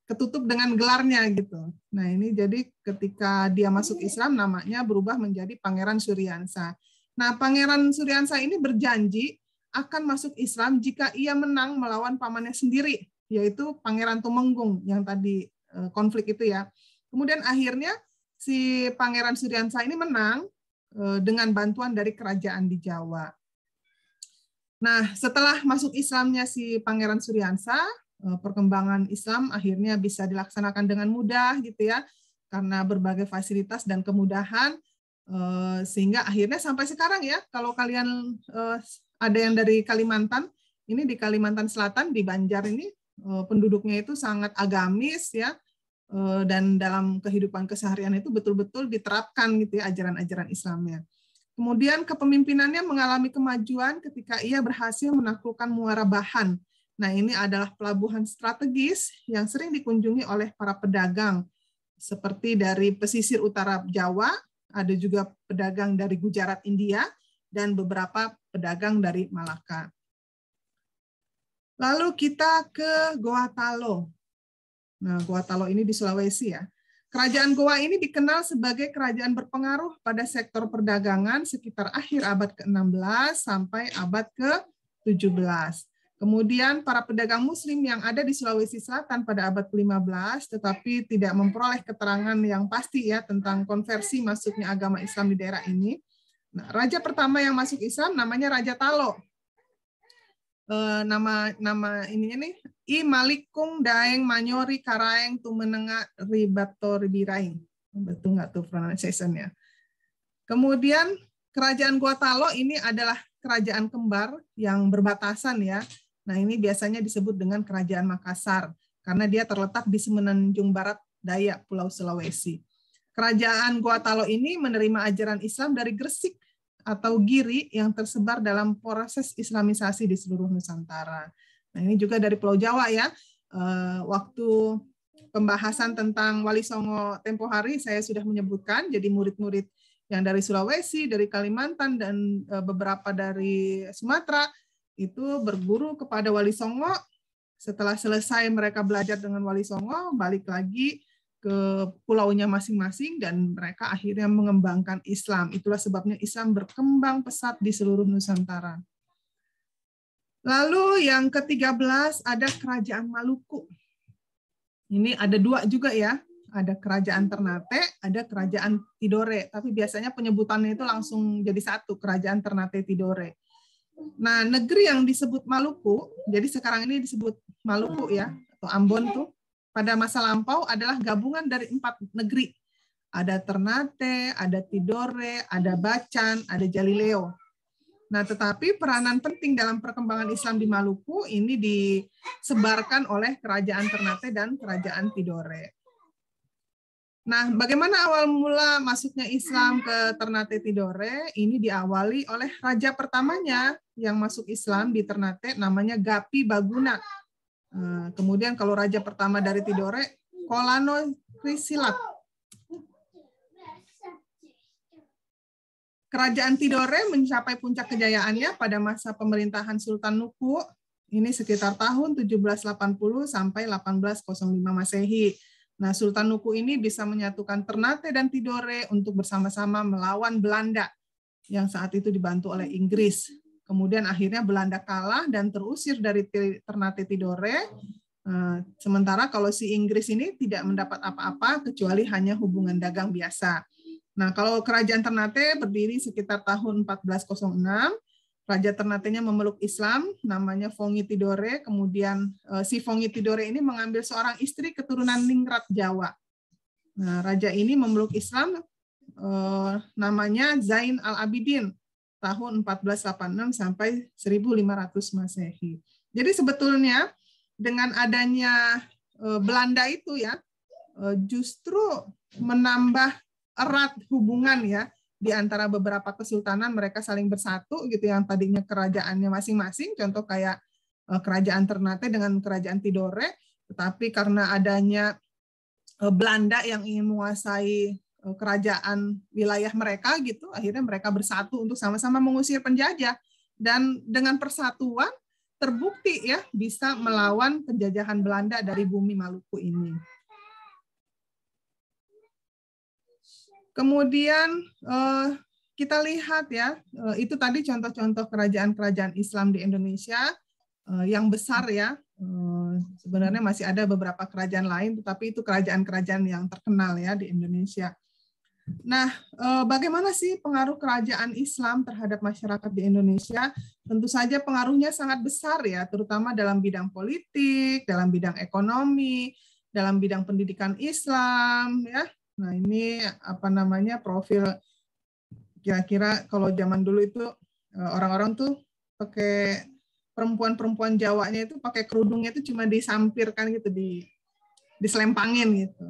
ketutup dengan gelarnya gitu nah ini jadi ketika dia masuk Islam namanya berubah menjadi Pangeran Suryansa nah Pangeran Suryansa ini berjanji akan masuk Islam jika ia menang melawan pamannya sendiri yaitu Pangeran Tumenggung yang tadi eh, konflik itu ya kemudian akhirnya si Pangeran Suryansa ini menang eh, dengan bantuan dari kerajaan di Jawa Nah, setelah masuk Islamnya si Pangeran Suryansa, eh, perkembangan Islam akhirnya bisa dilaksanakan dengan mudah gitu ya, karena berbagai fasilitas dan kemudahan, eh, sehingga akhirnya sampai sekarang ya, kalau kalian eh, ada yang dari Kalimantan, ini di Kalimantan Selatan, di Banjar ini, penduduknya itu sangat agamis ya, dan dalam kehidupan keseharian itu betul-betul diterapkan gitu ya ajaran-ajaran Islamnya. Kemudian kepemimpinannya mengalami kemajuan ketika ia berhasil menaklukkan Muara Bahan. Nah, ini adalah pelabuhan strategis yang sering dikunjungi oleh para pedagang seperti dari pesisir utara Jawa, ada juga pedagang dari Gujarat India dan beberapa pedagang dari Malaka. Lalu kita ke Goa Talo. Nah, Goa Talo ini di Sulawesi ya. Kerajaan Goa ini dikenal sebagai kerajaan berpengaruh pada sektor perdagangan sekitar akhir abad ke-16 sampai abad ke-17. Kemudian para pedagang muslim yang ada di Sulawesi Selatan pada abad ke-15 tetapi tidak memperoleh keterangan yang pasti ya tentang konversi masuknya agama Islam di daerah ini. Nah, raja pertama yang masuk Islam namanya Raja Talo. E, nama nama ininya nih I malikung daeng manyori karaeng tu menengah ribato ribiraing. Betul nggak tuh pronunciation-nya? Kemudian kerajaan Guatalo ini adalah kerajaan kembar yang berbatasan ya. Nah ini biasanya disebut dengan kerajaan Makassar karena dia terletak di semenanjung barat daya Pulau Sulawesi. Kerajaan Guatalo ini menerima ajaran Islam dari Gresik atau Giri yang tersebar dalam proses Islamisasi di seluruh Nusantara. Nah ini juga dari Pulau Jawa ya. Eh, waktu pembahasan tentang Wali Songo tempo hari saya sudah menyebutkan. Jadi murid-murid yang dari Sulawesi, dari Kalimantan dan eh, beberapa dari Sumatera itu berguru kepada Wali Songo. Setelah selesai mereka belajar dengan Wali Songo, balik lagi ke pulaunya masing-masing dan mereka akhirnya mengembangkan Islam. Itulah sebabnya Islam berkembang pesat di seluruh Nusantara. Lalu yang ke-13 ada Kerajaan Maluku. Ini ada dua juga ya. Ada Kerajaan Ternate, ada Kerajaan Tidore. Tapi biasanya penyebutannya itu langsung jadi satu, Kerajaan Ternate Tidore. Nah, negeri yang disebut Maluku, jadi sekarang ini disebut Maluku ya, atau Ambon tuh, pada masa lampau adalah gabungan dari empat negeri. Ada Ternate, ada Tidore, ada Bacan, ada Jalileo Nah, tetapi peranan penting dalam perkembangan Islam di Maluku ini disebarkan oleh Kerajaan Ternate dan Kerajaan Tidore. Nah, bagaimana awal mula masuknya Islam ke Ternate Tidore? Ini diawali oleh raja pertamanya yang masuk Islam di Ternate namanya Gapi Baguna. Eh, kemudian kalau raja pertama dari Tidore, Kolano Krisilat Kerajaan Tidore mencapai puncak kejayaannya pada masa pemerintahan Sultan Nuku, ini sekitar tahun 1780 sampai 1805 Masehi. Nah, Sultan Nuku ini bisa menyatukan Ternate dan Tidore untuk bersama-sama melawan Belanda yang saat itu dibantu oleh Inggris. Kemudian akhirnya Belanda kalah dan terusir dari Ternate Tidore. Eh, sementara kalau si Inggris ini tidak mendapat apa-apa kecuali hanya hubungan dagang biasa. Nah, kalau Kerajaan Ternate berdiri sekitar tahun 1406, Raja Ternatenya memeluk Islam, namanya Fongi Tidore. Kemudian eh, si Fongi Tidore ini mengambil seorang istri keturunan Ningrat Jawa. Nah, raja ini memeluk Islam, eh, namanya Zain al Abidin, tahun 1486 sampai 1500 Masehi. Jadi sebetulnya dengan adanya eh, Belanda itu ya, justru menambah erat hubungan ya di antara beberapa kesultanan mereka saling bersatu gitu ya, yang tadinya kerajaannya masing-masing contoh kayak eh, kerajaan Ternate dengan kerajaan Tidore tetapi karena adanya eh, Belanda yang ingin menguasai eh, kerajaan wilayah mereka gitu akhirnya mereka bersatu untuk sama-sama mengusir penjajah dan dengan persatuan terbukti ya bisa melawan penjajahan Belanda dari bumi Maluku ini. Kemudian eh, kita lihat ya, eh, itu tadi contoh-contoh kerajaan-kerajaan Islam di Indonesia eh, yang besar ya. sebenarnya masih ada beberapa kerajaan lain, tetapi itu kerajaan-kerajaan yang terkenal ya di Indonesia. Nah, bagaimana sih pengaruh kerajaan Islam terhadap masyarakat di Indonesia? Tentu saja pengaruhnya sangat besar ya, terutama dalam bidang politik, dalam bidang ekonomi, dalam bidang pendidikan Islam, ya, Nah, ini apa namanya profil kira-kira kalau zaman dulu itu eh, orang-orang tuh pakai perempuan-perempuan Jawanya itu pakai kerudungnya itu cuma disampirkan gitu di diselempangin gitu.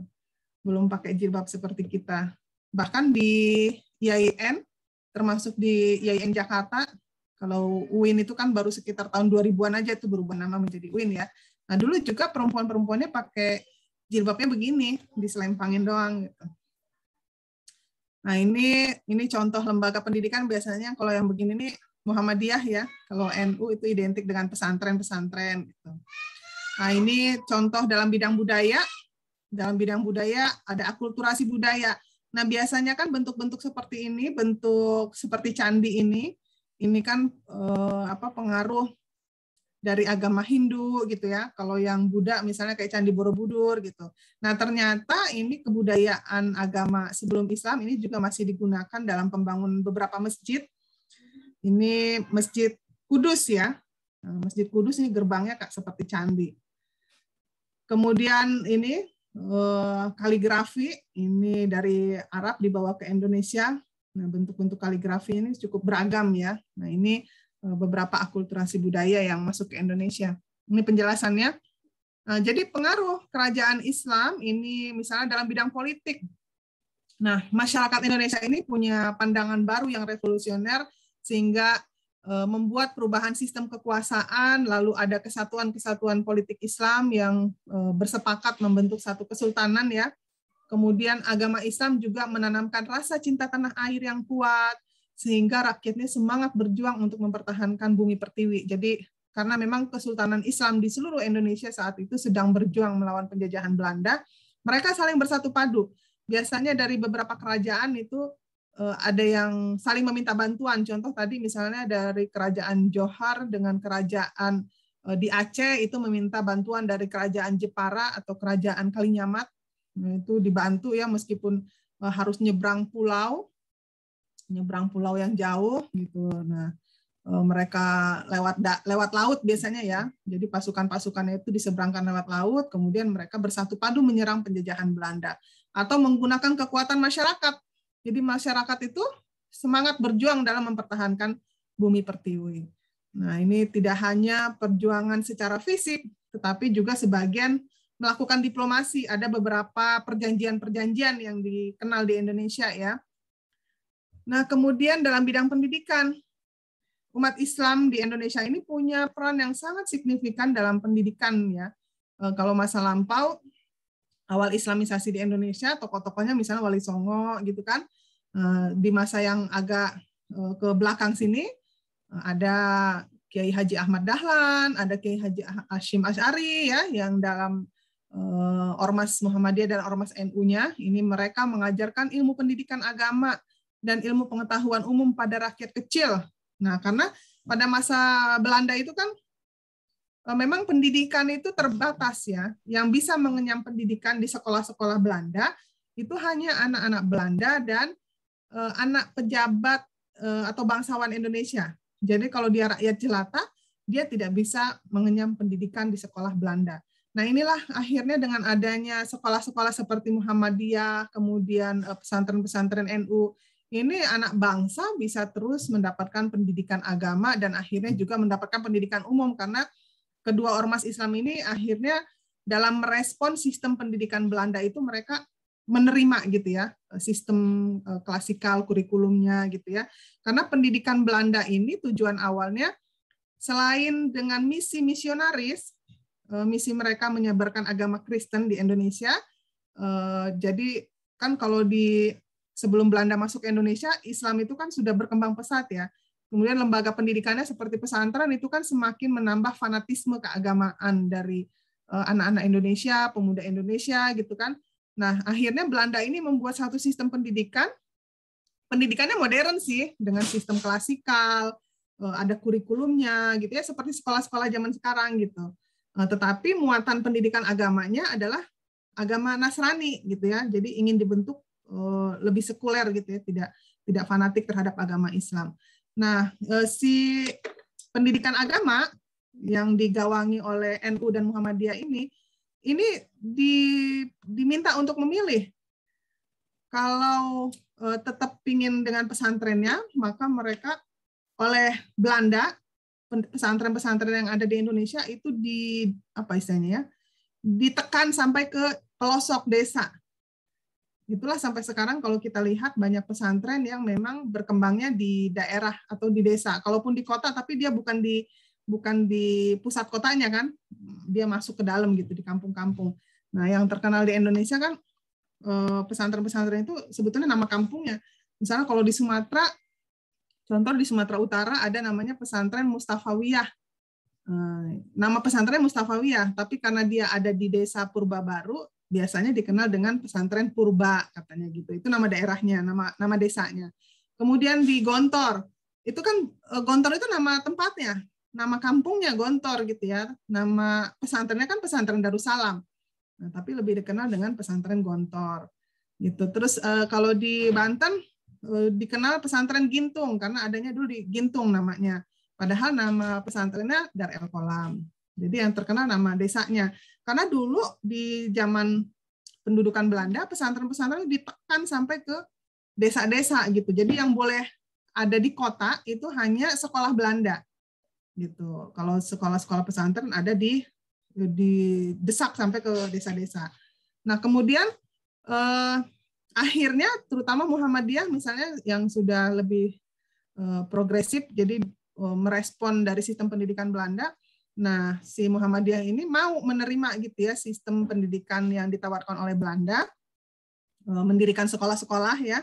Belum pakai jilbab seperti kita. Bahkan di IAIN termasuk di IAIN Jakarta kalau UIN itu kan baru sekitar tahun 2000-an aja itu berubah nama menjadi UIN ya. Nah, dulu juga perempuan-perempuannya pakai jilbabnya begini, diselempangin doang gitu. Nah, ini ini contoh lembaga pendidikan biasanya kalau yang begini nih Muhammadiyah ya. Kalau NU itu identik dengan pesantren-pesantren gitu. Nah, ini contoh dalam bidang budaya. Dalam bidang budaya ada akulturasi budaya. Nah, biasanya kan bentuk-bentuk seperti ini, bentuk seperti candi ini, ini kan eh, apa pengaruh dari agama Hindu gitu ya. Kalau yang Buddha misalnya kayak Candi Borobudur gitu. Nah, ternyata ini kebudayaan agama sebelum Islam ini juga masih digunakan dalam pembangun beberapa masjid. Ini Masjid Kudus ya. Nah, masjid Kudus ini gerbangnya Kak seperti candi. Kemudian ini eh, kaligrafi ini dari Arab dibawa ke Indonesia. Nah, bentuk-bentuk kaligrafi ini cukup beragam ya. Nah, ini Eh, beberapa akulturasi budaya yang masuk ke Indonesia. Ini penjelasannya. Eh, jadi pengaruh kerajaan Islam ini misalnya dalam bidang politik. Nah, masyarakat Indonesia ini punya pandangan baru yang revolusioner sehingga eh, membuat perubahan sistem kekuasaan, lalu ada kesatuan-kesatuan politik Islam yang bersepakat membentuk satu kesultanan ya. Kemudian agama Islam juga menanamkan rasa cinta tanah air yang kuat, sehingga rakyatnya semangat berjuang untuk mempertahankan bumi pertiwi. Jadi karena memang Kesultanan Islam di seluruh Indonesia saat itu sedang berjuang melawan penjajahan Belanda, mereka saling bersatu padu. Biasanya dari beberapa kerajaan itu eh, ada yang saling meminta bantuan. Contoh tadi misalnya dari kerajaan Johar dengan kerajaan eh, di Aceh itu meminta bantuan dari kerajaan Jepara atau kerajaan Kalinyamat. Nah, itu dibantu ya meskipun eh, harus nyebrang pulau nyebrang pulau yang jauh gitu. Nah, eh, mereka lewat da, lewat laut biasanya ya. Jadi pasukan-pasukannya itu diseberangkan lewat laut, kemudian mereka bersatu padu menyerang penjajahan Belanda atau menggunakan kekuatan masyarakat. Jadi masyarakat itu semangat berjuang dalam mempertahankan bumi pertiwi. Nah, ini tidak hanya perjuangan secara fisik, tetapi juga sebagian melakukan diplomasi. Ada beberapa perjanjian-perjanjian yang dikenal di Indonesia ya Nah, kemudian dalam bidang pendidikan, umat Islam di Indonesia ini punya peran yang sangat signifikan dalam pendidikan ya. E, kalau masa lampau awal Islamisasi di Indonesia, tokoh-tokohnya misalnya Wali Songo gitu kan. E, di masa yang agak e, ke belakang sini ada Kiai Haji Ahmad Dahlan, ada Kiai Haji Hashim Ashari ya yang dalam Ormas Muhammadiyah dan Ormas NU-nya ini mereka mengajarkan ilmu pendidikan agama dan ilmu pengetahuan umum pada rakyat kecil. Nah, karena pada masa Belanda itu kan eh, memang pendidikan itu terbatas ya. Yang bisa mengenyam pendidikan di sekolah-sekolah Belanda itu hanya anak-anak Belanda dan eh, anak pejabat eh, atau bangsawan Indonesia. Jadi kalau dia rakyat jelata, dia tidak bisa mengenyam pendidikan di sekolah Belanda. Nah inilah akhirnya dengan adanya sekolah-sekolah seperti Muhammadiyah, kemudian pesantren-pesantren NU ini anak bangsa bisa terus mendapatkan pendidikan agama dan akhirnya juga mendapatkan pendidikan umum karena kedua ormas Islam ini akhirnya dalam merespon sistem pendidikan Belanda itu mereka menerima gitu ya eh, sistem eh, klasikal kurikulumnya gitu ya karena pendidikan Belanda ini tujuan awalnya selain dengan misi misionaris eh, misi mereka menyebarkan agama Kristen di Indonesia jadi kan kalau di sebelum Belanda masuk Indonesia, Islam itu kan sudah berkembang pesat ya. Kemudian lembaga pendidikannya seperti pesantren itu kan semakin menambah fanatisme keagamaan dari eh, anak-anak Indonesia, pemuda Indonesia gitu kan. Nah, akhirnya Belanda ini membuat satu sistem pendidikan. Pendidikannya modern sih dengan sistem klasikal, eh, ada kurikulumnya gitu ya seperti sekolah-sekolah zaman sekarang gitu. Eh, tetapi muatan pendidikan agamanya adalah agama Nasrani gitu ya. Jadi ingin dibentuk Eh, lebih sekuler gitu ya, tidak tidak fanatik terhadap agama Islam. Nah, eh, si pendidikan agama yang digawangi oleh NU dan Muhammadiyah ini ini di, diminta untuk memilih kalau eh, tetap pingin dengan pesantrennya maka mereka oleh Belanda pesantren-pesantren yang ada di Indonesia itu di apa istilahnya ya ditekan sampai ke pelosok desa itulah sampai sekarang kalau kita lihat banyak pesantren yang memang berkembangnya di daerah atau di desa kalaupun di kota tapi dia bukan di bukan di pusat kotanya kan dia masuk ke dalam gitu di kampung-kampung nah yang terkenal di Indonesia kan eh, pesantren-pesantren itu sebetulnya nama kampungnya misalnya kalau di Sumatera contoh di Sumatera Utara ada namanya pesantren Mustafawiyah eh, nama pesantren Mustafawiyah tapi karena dia ada di desa Purba Baru biasanya dikenal dengan pesantren Purba katanya gitu. Itu nama daerahnya, nama nama desanya. Kemudian di Gontor, itu kan eh, Gontor itu nama tempatnya, nama kampungnya Gontor gitu ya. Nama pesantrennya kan pesantren Darussalam. Nah, tapi lebih dikenal dengan pesantren Gontor gitu. Terus eh, kalau di Banten eh, dikenal pesantren Gintung karena adanya dulu di Gintung namanya. Padahal nama pesantrennya Dar El Kolam jadi yang terkenal nama desanya. Karena dulu di zaman pendudukan Belanda, pesantren-pesantren ditekan sampai ke desa-desa gitu. Jadi yang boleh ada di kota itu hanya sekolah Belanda gitu. Kalau sekolah-sekolah pesantren ada di di desak sampai ke desa-desa. Nah kemudian eh, akhirnya terutama Muhammadiyah misalnya yang sudah lebih eh, progresif, jadi eh, merespon dari sistem pendidikan Belanda, Nah, si Muhammadiyah ini mau menerima gitu ya sistem pendidikan yang ditawarkan oleh Belanda, e, mendirikan sekolah-sekolah ya,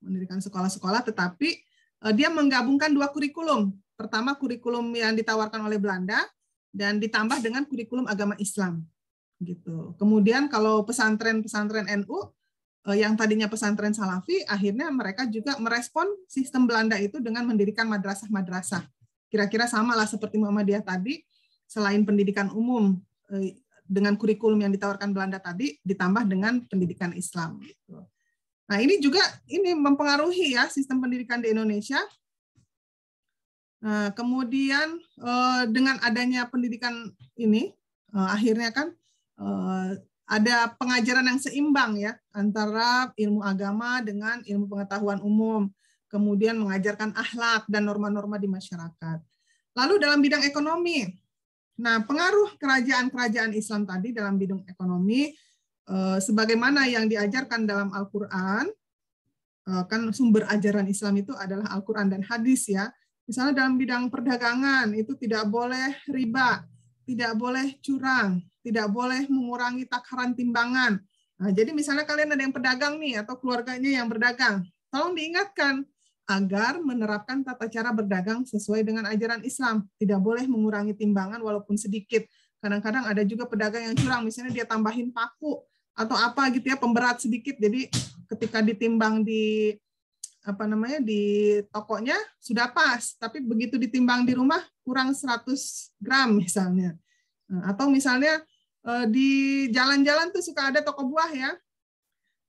mendirikan sekolah-sekolah, tetapi e, dia menggabungkan dua kurikulum. Pertama kurikulum yang ditawarkan oleh Belanda dan ditambah dengan kurikulum agama Islam gitu. Kemudian kalau pesantren-pesantren NU e, yang tadinya pesantren Salafi, akhirnya mereka juga merespon sistem Belanda itu dengan mendirikan madrasah-madrasah. Kira-kira sama lah seperti Muhammadiyah tadi, selain pendidikan umum eh, dengan kurikulum yang ditawarkan Belanda tadi ditambah dengan pendidikan Islam. Nah ini juga ini mempengaruhi ya sistem pendidikan di Indonesia. Nah, kemudian eh, dengan adanya pendidikan ini akhirnya kan ada pengajaran yang seimbang ya antara ilmu agama dengan ilmu pengetahuan umum, kemudian mengajarkan akhlak dan norma-norma di masyarakat. Lalu dalam bidang ekonomi, Nah, pengaruh kerajaan-kerajaan Islam tadi dalam bidang ekonomi eh, sebagaimana yang diajarkan dalam Al-Qur'an eh, kan sumber ajaran Islam itu adalah Al-Qur'an dan hadis ya. Misalnya dalam bidang perdagangan itu tidak boleh riba, tidak boleh curang, tidak boleh mengurangi takaran timbangan. Nah, jadi misalnya kalian ada yang pedagang nih atau keluarganya yang berdagang, tolong diingatkan agar menerapkan tata cara berdagang sesuai dengan ajaran Islam. Tidak boleh mengurangi timbangan walaupun sedikit. Kadang-kadang ada juga pedagang yang curang, misalnya dia tambahin paku atau apa gitu ya, pemberat sedikit. Jadi ketika ditimbang di apa namanya di tokonya sudah pas, tapi begitu ditimbang di rumah kurang 100 gram misalnya. Nah, atau misalnya eh, di jalan-jalan tuh suka ada toko buah ya,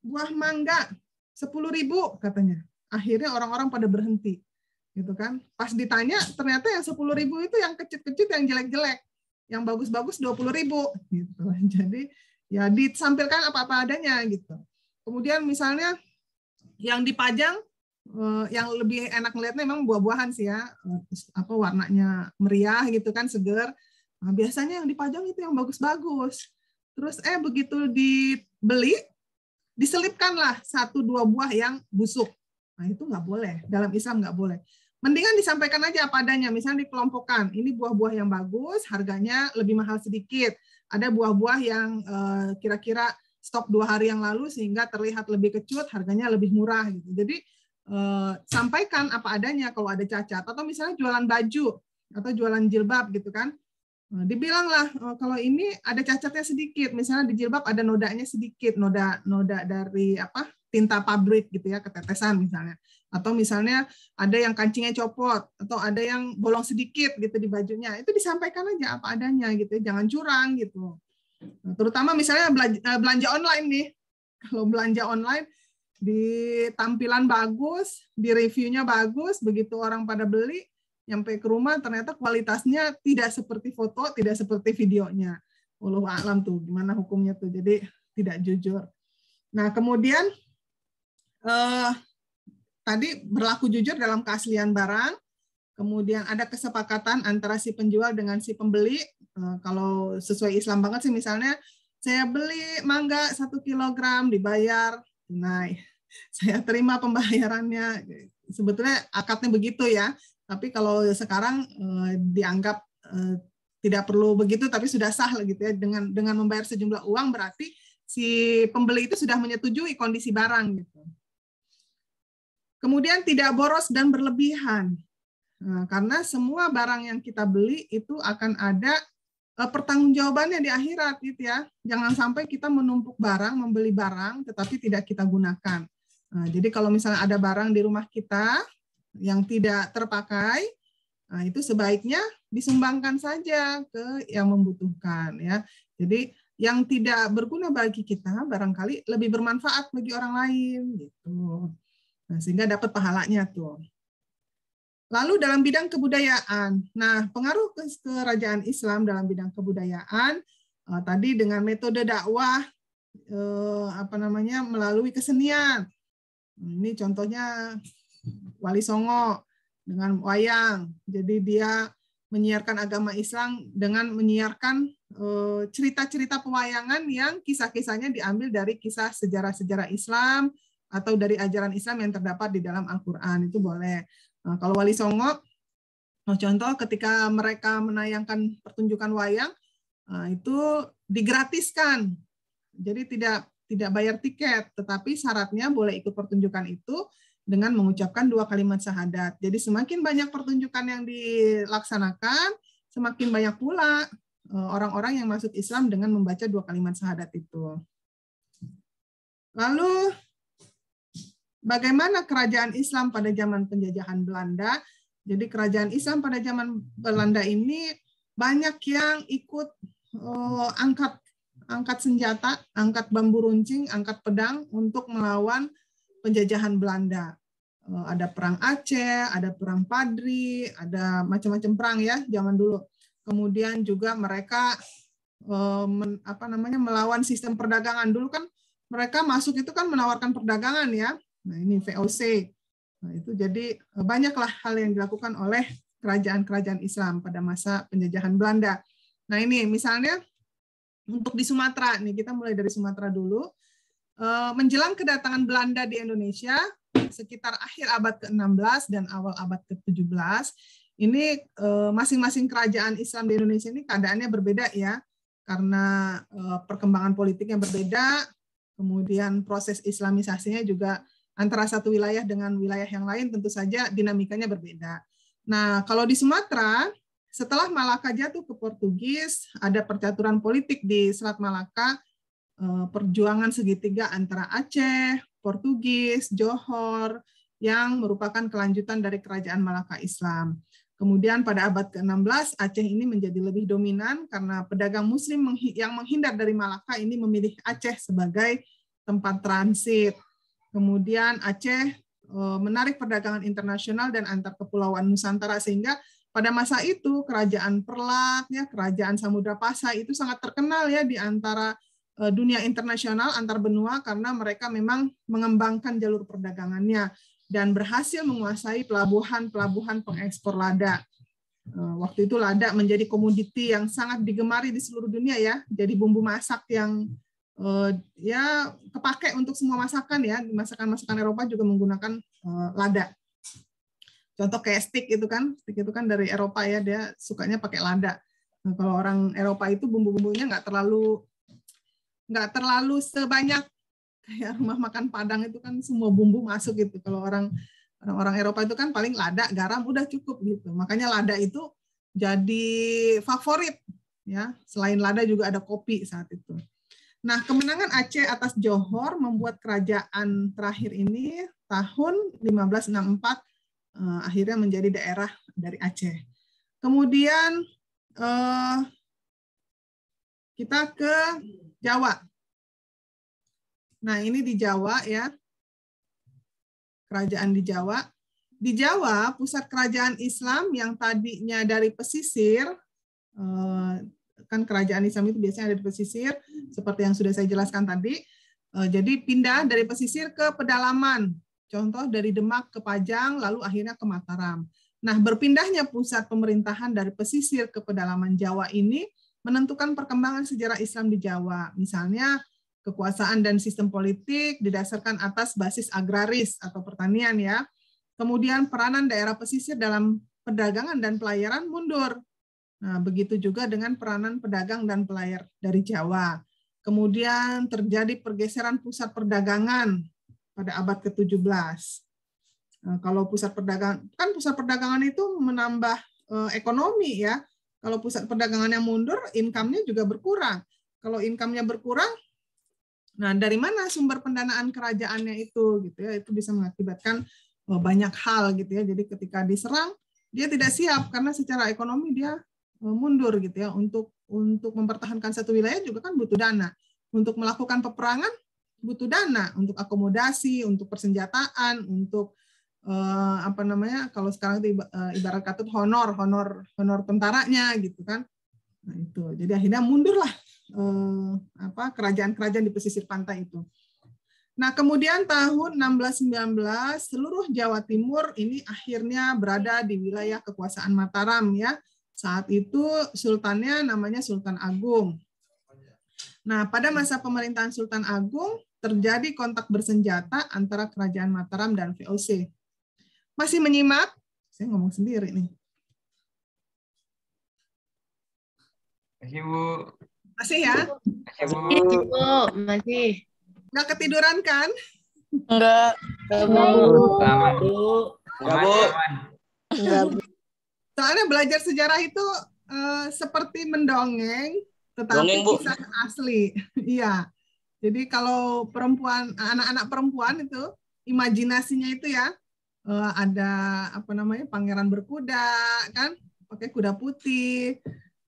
buah mangga sepuluh ribu katanya akhirnya orang-orang pada berhenti gitu kan pas ditanya ternyata yang sepuluh ribu itu yang kecil-kecil yang jelek-jelek yang bagus-bagus dua puluh ribu gitu jadi ya ditampilkan apa-apa adanya gitu kemudian misalnya yang dipajang eh, yang lebih enak melihatnya memang buah-buahan sih ya apa warnanya meriah gitu kan seger nah, biasanya yang dipajang itu yang bagus-bagus terus eh begitu dibeli diselipkanlah satu dua buah yang busuk Nah itu nggak boleh, dalam Islam nggak boleh. Mendingan disampaikan aja apa adanya, misalnya dikelompokkan, ini buah-buah yang bagus, harganya lebih mahal sedikit, ada buah-buah yang eh, kira-kira eh, stok dua hari yang lalu sehingga terlihat lebih kecut, harganya lebih murah. Gitu. Jadi eh, sampaikan apa adanya kalau ada cacat, atau misalnya jualan baju, atau jualan jilbab gitu kan, eh, dibilanglah kalau ini ada cacatnya sedikit misalnya di jilbab ada nodanya sedikit noda noda dari apa tinta pabrik gitu ya ketetesan misalnya atau misalnya ada yang kancingnya copot atau ada yang bolong sedikit gitu di bajunya itu disampaikan aja apa adanya gitu jangan curang gitu nah, terutama misalnya belanja, eh, belanja online nih kalau belanja online di tampilan bagus di reviewnya bagus begitu orang pada beli nyampe ke rumah ternyata kualitasnya tidak seperti foto tidak seperti videonya Allah alam tuh gimana hukumnya tuh jadi tidak jujur nah kemudian eh, tadi berlaku jujur dalam keaslian barang, kemudian ada kesepakatan antara si penjual dengan si pembeli. Eh, kalau sesuai Islam banget sih misalnya saya beli mangga satu kilogram dibayar tunai, saya terima pembayarannya. Sebetulnya akadnya begitu ya, tapi kalau sekarang eh, dianggap eh, tidak perlu begitu, tapi sudah sah lah gitu ya dengan dengan membayar sejumlah uang berarti si pembeli itu sudah menyetujui kondisi barang gitu. Kemudian tidak boros dan berlebihan. Nah, karena semua barang yang kita beli itu akan ada eh, pertanggungjawabannya di akhirat gitu ya. Jangan sampai kita menumpuk barang, membeli barang tetapi tidak kita gunakan. Nah, jadi kalau misalnya ada barang di rumah kita yang tidak terpakai, nah itu sebaiknya disumbangkan saja ke yang membutuhkan ya. Jadi yang tidak berguna bagi kita barangkali lebih bermanfaat bagi orang lain gitu. Nah, sehingga dapat pahalanya tuh. Lalu dalam bidang kebudayaan. Nah, pengaruh kerajaan Islam dalam bidang kebudayaan uh, tadi dengan metode dakwah uh, apa namanya melalui kesenian. Ini contohnya Wali Songo dengan wayang. Jadi dia menyiarkan agama Islam dengan menyiarkan eh, cerita-cerita pewayangan yang kisah-kisahnya diambil dari kisah sejarah-sejarah Islam, atau dari ajaran Islam yang terdapat di dalam Al-Quran itu boleh. Nah, kalau Wali Songo, nah, contoh ketika mereka menayangkan pertunjukan wayang nah, itu digratiskan, jadi tidak tidak bayar tiket, tetapi syaratnya boleh ikut pertunjukan itu dengan mengucapkan dua kalimat syahadat. Jadi semakin banyak pertunjukan yang dilaksanakan, semakin banyak pula e, orang-orang yang masuk Islam dengan membaca dua kalimat syahadat itu. Lalu bagaimana kerajaan Islam pada zaman penjajahan Belanda. Jadi kerajaan Islam pada zaman Belanda ini banyak yang ikut uh, angkat angkat senjata, angkat bambu runcing, angkat pedang untuk melawan penjajahan Belanda. Oh, ada perang Aceh, ada perang Padri, ada macam-macam perang ya zaman dulu. Kemudian juga mereka oh, men, apa namanya melawan sistem perdagangan dulu kan mereka masuk itu kan menawarkan perdagangan ya Nah, ini VOC. Nah, itu jadi eh, banyaklah hal yang dilakukan oleh kerajaan-kerajaan Islam pada masa penjajahan Belanda. Nah, ini misalnya untuk di Sumatera nih, kita mulai dari Sumatera dulu. Eh, menjelang kedatangan Belanda di Indonesia sekitar akhir abad ke-16 dan awal abad ke-17, ini eh, masing-masing kerajaan Islam di Indonesia ini keadaannya berbeda ya karena perkembangan politik yang berbeda, kemudian proses islamisasinya juga antara satu wilayah dengan wilayah yang lain tentu saja dinamikanya berbeda. Nah, kalau di Sumatera, setelah Malaka jatuh ke Portugis, ada percaturan politik di Selat Malaka, eh, perjuangan segitiga antara Aceh, Portugis, Johor, yang merupakan kelanjutan dari Kerajaan Malaka Islam. Kemudian pada abad ke-16 Aceh ini menjadi lebih dominan karena pedagang muslim yang menghindar dari Malaka ini memilih Aceh sebagai tempat transit kemudian Aceh eh, menarik perdagangan internasional dan antar kepulauan Nusantara sehingga pada masa itu kerajaan Perlaknya ya kerajaan Samudra Pasai itu sangat terkenal ya di antara eh, dunia internasional antar benua karena mereka memang mengembangkan jalur perdagangannya dan berhasil menguasai pelabuhan-pelabuhan pengekspor lada. Eh, waktu itu lada menjadi komoditi yang sangat digemari di seluruh dunia ya, jadi bumbu masak yang uh, ya kepake untuk semua masakan ya masakan-masakan Eropa juga menggunakan uh, lada contoh kayak stick itu kan stick itu kan dari Eropa ya dia sukanya pakai lada nah, kalau orang Eropa itu bumbu-bumbunya nggak terlalu nggak terlalu sebanyak kayak rumah makan Padang itu kan semua bumbu masuk gitu kalau orang orang-orang Eropa itu kan paling lada garam udah cukup gitu makanya lada itu jadi favorit ya selain lada juga ada kopi saat itu Nah, kemenangan Aceh atas Johor membuat kerajaan terakhir ini tahun 1564 eh, akhirnya menjadi daerah dari Aceh. Kemudian eh, kita ke Jawa. Nah, ini di Jawa ya. Kerajaan di Jawa. Di Jawa, pusat kerajaan Islam yang tadinya dari pesisir eh, kan kerajaan Islam itu biasanya ada di pesisir seperti yang sudah saya jelaskan tadi. Eh, jadi pindah dari pesisir ke pedalaman. Contoh dari Demak ke Pajang lalu akhirnya ke Mataram. Nah, berpindahnya pusat pemerintahan dari pesisir ke pedalaman Jawa ini menentukan perkembangan sejarah Islam di Jawa. Misalnya kekuasaan dan sistem politik didasarkan atas basis agraris atau pertanian ya. Kemudian peranan daerah pesisir dalam perdagangan dan pelayaran mundur Nah, begitu juga dengan peranan pedagang dan pelayar dari Jawa. Kemudian terjadi pergeseran pusat perdagangan pada abad ke-17. Nah, kalau pusat perdagangan, kan pusat perdagangan itu menambah eh, ekonomi ya. Kalau pusat perdagangannya mundur, income-nya juga berkurang. Kalau income-nya berkurang, nah dari mana sumber pendanaan kerajaannya itu gitu ya? Itu bisa mengakibatkan eh, banyak hal gitu ya. Jadi ketika diserang, dia tidak siap karena secara ekonomi dia mundur gitu ya untuk untuk mempertahankan satu wilayah juga kan butuh dana untuk melakukan peperangan butuh dana untuk akomodasi untuk persenjataan untuk eh, apa namanya kalau sekarang itu eh, ibarat kata honor honor honor tentaranya gitu kan nah itu jadi akhirnya mundurlah eh, apa kerajaan-kerajaan di pesisir pantai itu Nah, kemudian tahun 1619 seluruh Jawa Timur ini akhirnya berada di wilayah kekuasaan Mataram ya. Saat itu sultannya namanya Sultan Agung. Nah, pada masa pemerintahan Sultan Agung terjadi kontak bersenjata antara kerajaan Mataram dan VOC. Masih menyimak? Saya ngomong sendiri nih. Masih, Bu. Masih ya? Masih, Bu. Masih. Nggak ketiduran kan? Enggak. Enggak, Bu. Enggak, Bu. Enggak, Bu. Soalnya belajar sejarah itu uh, seperti mendongeng, tetapi dongeng, Bu. kisah asli. Iya. Jadi kalau perempuan, anak-anak perempuan itu imajinasinya itu ya uh, ada apa namanya pangeran berkuda kan, pakai kuda putih,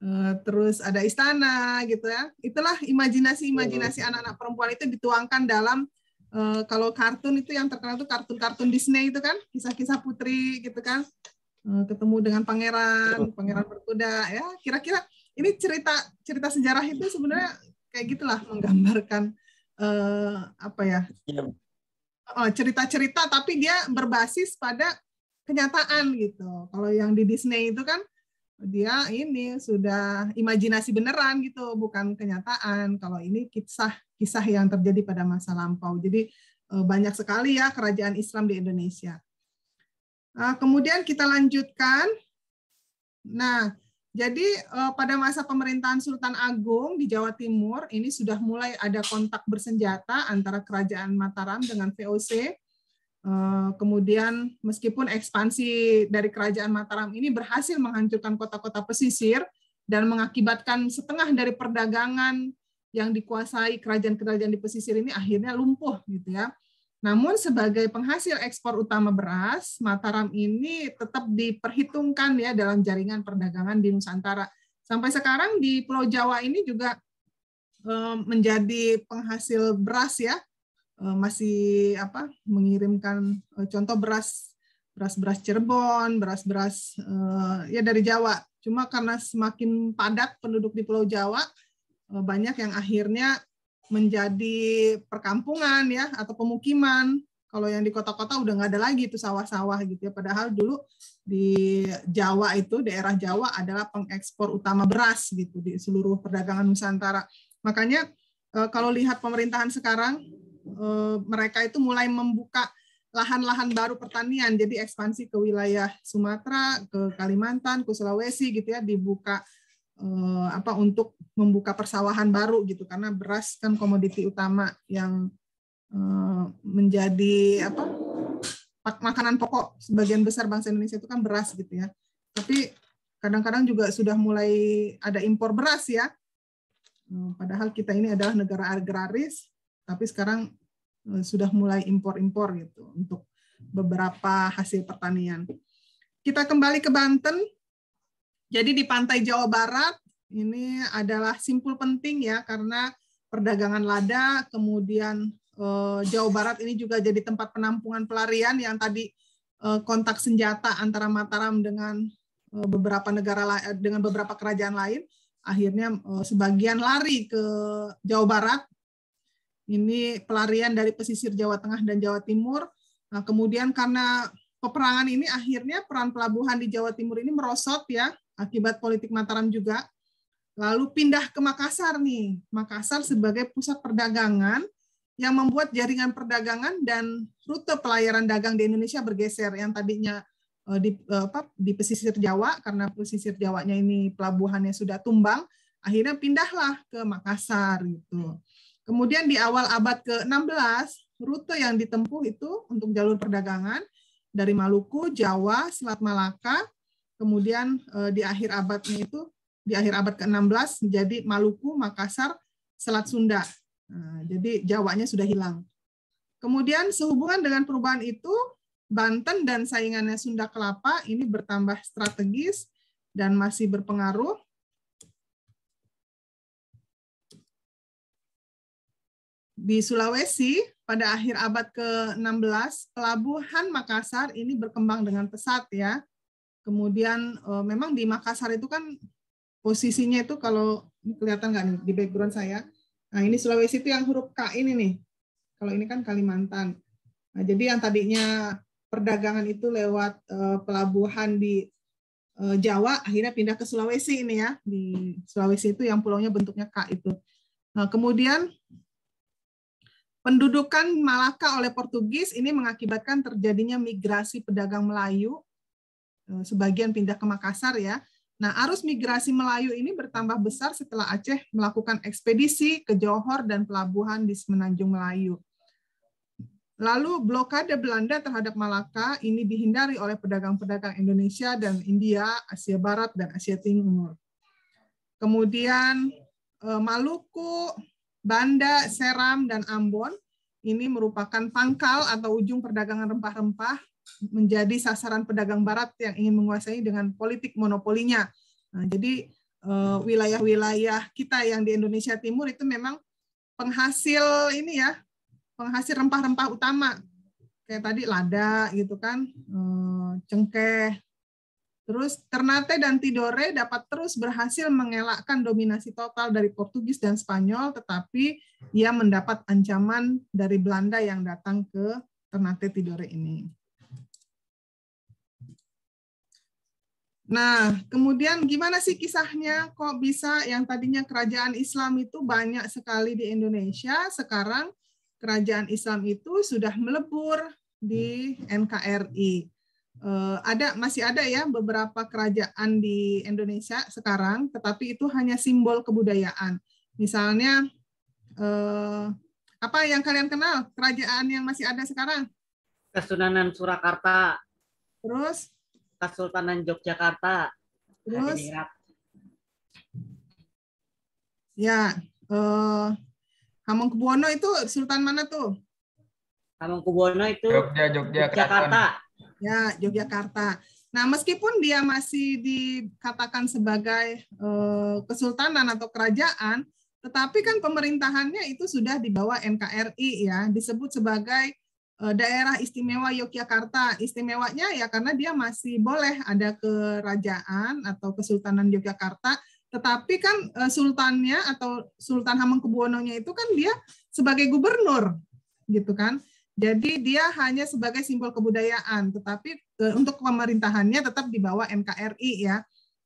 eh, terus ada istana gitu ya. Itulah imajinasi-imajinasi hmm. anak-anak perempuan itu dituangkan dalam kalau kartun itu yang terkenal itu kartun-kartun Disney itu kan, kisah-kisah putri gitu kan. Eh, ketemu dengan pangeran, pangeran berkuda ya. Kira-kira ini cerita cerita sejarah itu sebenarnya kayak gitulah menggambarkan uh, apa ya? Iya. Eh, cerita-cerita tapi dia berbasis pada kenyataan gitu. Kalau yang di Disney itu kan dia ini sudah imajinasi beneran gitu, bukan kenyataan. Kalau ini kisah-kisah yang terjadi pada masa lampau. Jadi banyak sekali ya kerajaan Islam di Indonesia. Eh, kemudian kita lanjutkan. Nah, jadi eh, pada masa pemerintahan Sultan Agung di Jawa Timur ini sudah mulai ada kontak bersenjata antara kerajaan Mataram dengan VOC. Eh, kemudian meskipun ekspansi dari kerajaan Mataram ini berhasil menghancurkan kota-kota pesisir dan mengakibatkan setengah dari perdagangan yang dikuasai kerajaan-kerajaan di pesisir ini akhirnya lumpuh gitu ya. Namun sebagai penghasil ekspor utama beras, Mataram ini tetap diperhitungkan ya dalam jaringan perdagangan di Nusantara. Sampai sekarang di Pulau Jawa ini juga eh, menjadi penghasil beras ya. Eh, masih apa mengirimkan eh, contoh beras beras-beras Cirebon, beras-beras ya dari Jawa. Cuma karena semakin padat penduduk di Pulau Jawa, banyak yang akhirnya menjadi perkampungan ya atau pemukiman. Kalau yang di kota-kota udah nggak ada lagi itu sawah-sawah gitu ya. Padahal dulu di Jawa itu daerah Jawa adalah pengekspor utama beras gitu di seluruh perdagangan Nusantara. Makanya eh, kalau lihat pemerintahan sekarang eh, mereka itu mulai membuka lahan-lahan baru pertanian. Jadi ekspansi ke wilayah Sumatera, ke Kalimantan, ke Sulawesi gitu ya dibuka eh, apa untuk membuka persawahan baru gitu karena beras kan komoditi utama yang eh, menjadi apa makanan pokok sebagian besar bangsa Indonesia itu kan beras gitu ya. Tapi kadang-kadang juga sudah mulai ada impor beras ya. Eh, padahal kita ini adalah negara agraris, tapi sekarang eh, sudah mulai impor-impor gitu untuk beberapa hasil pertanian. Kita kembali ke Banten. Jadi di pantai Jawa Barat ini adalah simpul penting ya karena perdagangan lada, kemudian eh, Jawa Barat ini juga jadi tempat penampungan pelarian yang tadi eh, kontak senjata antara Mataram dengan eh, beberapa negara dengan beberapa kerajaan lain akhirnya sebagian lari ke Jawa Barat. Ini pelarian dari pesisir Jawa Tengah dan Jawa Timur. Nah, kemudian karena peperangan ini akhirnya peran pelabuhan di Jawa Timur ini merosot ya akibat politik Mataram juga. Lalu pindah ke Makassar nih. Makassar sebagai pusat perdagangan yang membuat jaringan perdagangan dan rute pelayaran dagang di Indonesia bergeser yang tadinya eh, di eh, apa, di pesisir Jawa karena pesisir Jawanya ini pelabuhannya sudah tumbang, akhirnya pindahlah ke Makassar gitu. Kemudian di awal abad ke-16, rute yang ditempuh itu untuk jalur perdagangan dari Maluku, Jawa, Selat Malaka, kemudian eh, di akhir abadnya itu di akhir abad ke-16 menjadi Maluku, Makassar, Selat Sunda. Nah, jadi Jawanya sudah hilang. Kemudian sehubungan dengan perubahan itu, Banten dan saingannya Sunda Kelapa ini bertambah strategis dan masih berpengaruh. Di Sulawesi, pada akhir abad ke-16, pelabuhan Makassar ini berkembang dengan pesat ya Kemudian eh, memang di Makassar itu kan posisinya itu kalau kelihatan nggak nih di background saya. Nah ini Sulawesi itu yang huruf K ini nih. Kalau ini kan Kalimantan. Nah, jadi yang tadinya perdagangan itu lewat eh, pelabuhan di eh, Jawa akhirnya pindah ke Sulawesi ini ya di Sulawesi itu yang pulaunya bentuknya K itu. Nah, kemudian pendudukan Malaka oleh Portugis ini mengakibatkan terjadinya migrasi pedagang Melayu Eh, sebagian pindah ke Makassar ya. Nah, arus migrasi Melayu ini bertambah besar setelah Aceh melakukan ekspedisi ke Johor dan pelabuhan di Semenanjung Melayu. Lalu blokade Belanda terhadap Malaka ini dihindari oleh pedagang-pedagang Indonesia dan India, Asia Barat dan Asia Timur. Kemudian eh, Maluku, Banda, Seram dan Ambon ini merupakan pangkal atau ujung perdagangan rempah-rempah menjadi sasaran pedagang barat yang ingin menguasai dengan politik monopolinya. Nah, jadi eh, wilayah-wilayah kita yang di Indonesia Timur itu memang penghasil ini ya, penghasil rempah-rempah utama. Kayak tadi lada gitu kan, eh, cengkeh. Terus Ternate dan Tidore dapat terus berhasil mengelakkan dominasi total dari Portugis dan Spanyol, tetapi ia mendapat ancaman dari Belanda yang datang ke Ternate Tidore ini. Nah, kemudian gimana sih kisahnya kok bisa yang tadinya kerajaan Islam itu banyak sekali di Indonesia, sekarang kerajaan Islam itu sudah melebur di NKRI. Eh, ada masih ada ya beberapa kerajaan di Indonesia sekarang, tetapi itu hanya simbol kebudayaan. Misalnya eh, apa yang kalian kenal kerajaan yang masih ada sekarang? Kesunanan Surakarta. Terus Kesultanan Yogyakarta. Terus? Ya, eh, Hamengkubuwono itu Sultan mana tuh? Hamengkubuwono itu Jogja, Jogja, Yogyakarta. Ya, Yogyakarta. Nah, meskipun dia masih dikatakan sebagai eh, kesultanan atau kerajaan, tetapi kan pemerintahannya itu sudah di bawah NKRI ya, disebut sebagai Eh, daerah istimewa Yogyakarta. Istimewanya ya karena dia masih boleh ada kerajaan atau kesultanan Yogyakarta, tetapi kan eh, sultannya atau Sultan Hamengkubuwono-nya itu kan dia sebagai gubernur gitu kan. Jadi dia hanya sebagai simbol kebudayaan, tetapi eh, untuk pemerintahannya tetap di bawah NKRI ya.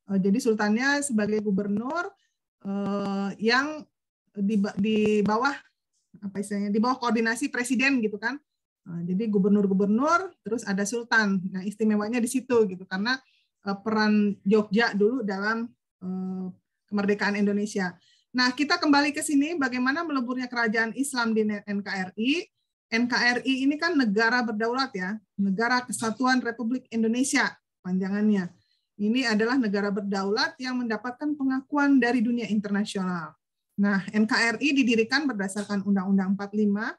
Jadi sultannya sebagai gubernur yang di, di bawah apa istilahnya di bawah koordinasi presiden gitu kan Eh, jadi gubernur-gubernur, terus ada sultan. Nah, istimewanya di situ gitu karena eh, peran Jogja dulu dalam eh, kemerdekaan Indonesia. Nah, kita kembali ke sini bagaimana meleburnya kerajaan Islam di NKRI. NKRI ini kan negara berdaulat ya, Negara Kesatuan Republik Indonesia panjangannya. Ini adalah negara berdaulat yang mendapatkan pengakuan dari dunia internasional. Nah, NKRI didirikan berdasarkan Undang-Undang 45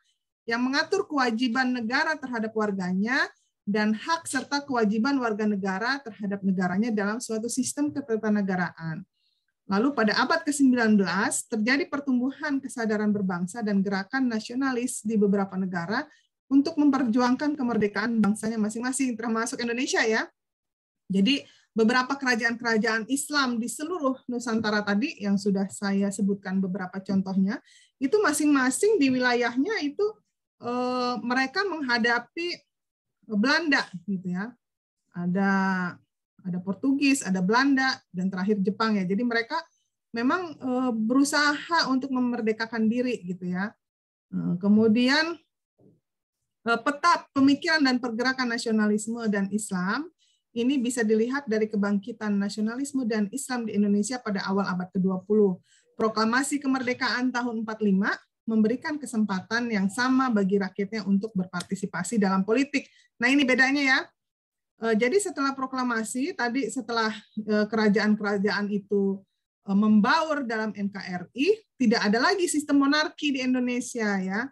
yang mengatur kewajiban negara terhadap warganya dan hak serta kewajiban warga negara terhadap negaranya dalam suatu sistem ketatanegaraan. Lalu pada abad ke-19 terjadi pertumbuhan kesadaran berbangsa dan gerakan nasionalis di beberapa negara untuk memperjuangkan kemerdekaan bangsanya masing-masing termasuk Indonesia ya. Jadi beberapa kerajaan-kerajaan Islam di seluruh Nusantara tadi yang sudah saya sebutkan beberapa contohnya itu masing-masing di wilayahnya itu Eh, mereka menghadapi Belanda gitu ya. Ada ada Portugis, ada Belanda dan terakhir Jepang ya. Jadi mereka memang eh, berusaha untuk memerdekakan diri gitu ya. Eh, kemudian peta pemikiran dan pergerakan nasionalisme dan Islam ini bisa dilihat dari kebangkitan nasionalisme dan Islam di Indonesia pada awal abad ke-20. Proklamasi kemerdekaan tahun 45 memberikan kesempatan yang sama bagi rakyatnya untuk berpartisipasi dalam politik. Nah ini bedanya ya. E, jadi setelah proklamasi tadi setelah e, kerajaan-kerajaan itu e, membaur dalam NKRI, tidak ada lagi sistem monarki di Indonesia ya.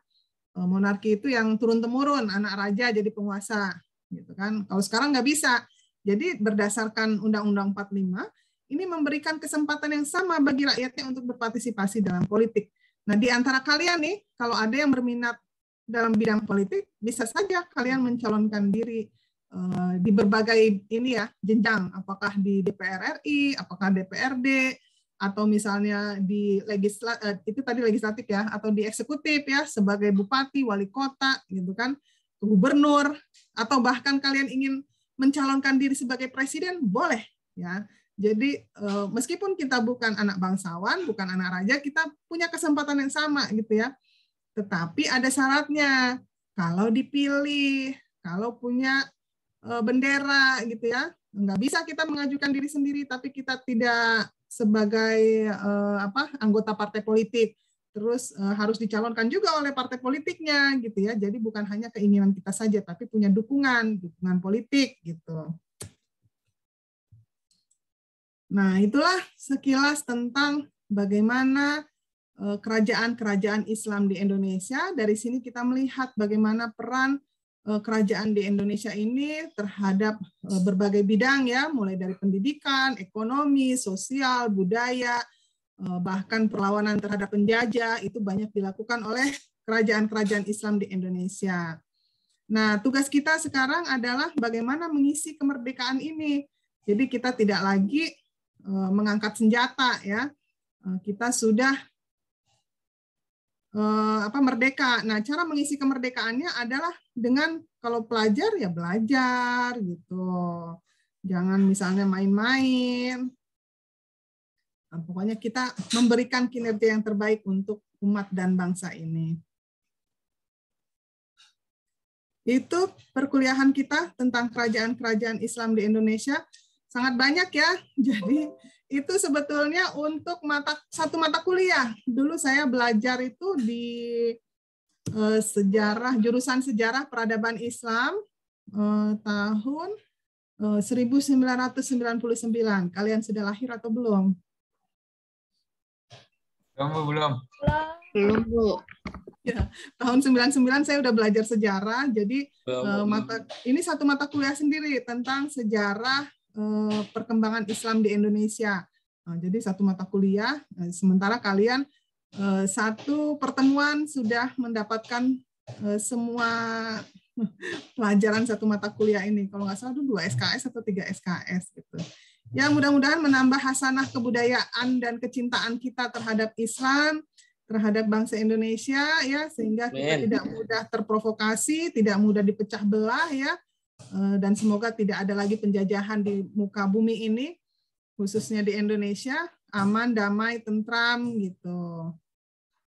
Monarki itu yang turun temurun, anak raja jadi penguasa, gitu kan. Kalau sekarang nggak bisa. Jadi berdasarkan Undang-Undang 45 ini memberikan kesempatan yang sama bagi rakyatnya untuk berpartisipasi dalam politik. Nah, di antara kalian nih, kalau ada yang berminat dalam bidang politik, bisa saja kalian mencalonkan diri eh, di berbagai ini ya jenjang, apakah di DPR RI, apakah DPRD, atau misalnya di legislatif eh, itu tadi legislatif ya, atau di eksekutif ya sebagai bupati, wali kota, gitu kan, gubernur, atau bahkan kalian ingin mencalonkan diri sebagai presiden, boleh ya. Jadi eh, meskipun kita bukan anak bangsawan, bukan anak raja, kita punya kesempatan yang sama gitu ya. Tetapi ada syaratnya. Kalau dipilih, kalau punya eh, bendera gitu ya, nggak bisa kita mengajukan diri sendiri, tapi kita tidak sebagai eh, apa anggota partai politik. Terus harus dicalonkan juga oleh partai politiknya gitu ya. Jadi bukan hanya keinginan kita saja, tapi punya dukungan, dukungan politik gitu. Nah, itulah sekilas tentang bagaimana eh, kerajaan-kerajaan Islam di Indonesia. Dari sini kita melihat bagaimana peran eh, kerajaan di Indonesia ini terhadap eh, berbagai bidang ya, mulai dari pendidikan, ekonomi, sosial, budaya, bahkan perlawanan terhadap penjajah itu banyak dilakukan oleh kerajaan-kerajaan Islam di Indonesia. Nah, tugas kita sekarang adalah bagaimana mengisi kemerdekaan ini. Jadi kita tidak lagi Eh, mengangkat senjata ya eh, kita sudah eh, apa merdeka. Nah, cara mengisi kemerdekaannya adalah dengan kalau pelajar ya belajar gitu. Jangan misalnya main-main. Nah, pokoknya kita memberikan kinerja yang terbaik untuk umat dan bangsa ini. Itu perkuliahan kita tentang kerajaan-kerajaan Islam di Indonesia sangat banyak ya. Jadi itu sebetulnya untuk mata satu mata kuliah. Dulu saya belajar itu di eh, sejarah jurusan sejarah peradaban Islam eh, tahun 1999. Eh, Kalian sudah lahir atau belum? Belum, belum belum. Belum, Ya, tahun 99 saya udah belajar sejarah, jadi belum, mata ini satu mata kuliah sendiri tentang sejarah Eh, perkembangan Islam di Indonesia. Nah, jadi satu mata kuliah, eh, sementara kalian eh, satu pertemuan sudah mendapatkan semua pelajaran satu mata kuliah ini. Kalau nggak salah itu dua SKS atau tiga SKS gitu. Ya mudah-mudahan menambah hasanah kebudayaan dan kecintaan kita terhadap Islam, terhadap bangsa Indonesia ya sehingga kita Men. tidak mudah terprovokasi, tidak mudah dipecah belah ya Eh, dan semoga tidak ada lagi penjajahan di muka bumi ini khususnya di Indonesia aman damai tentram gitu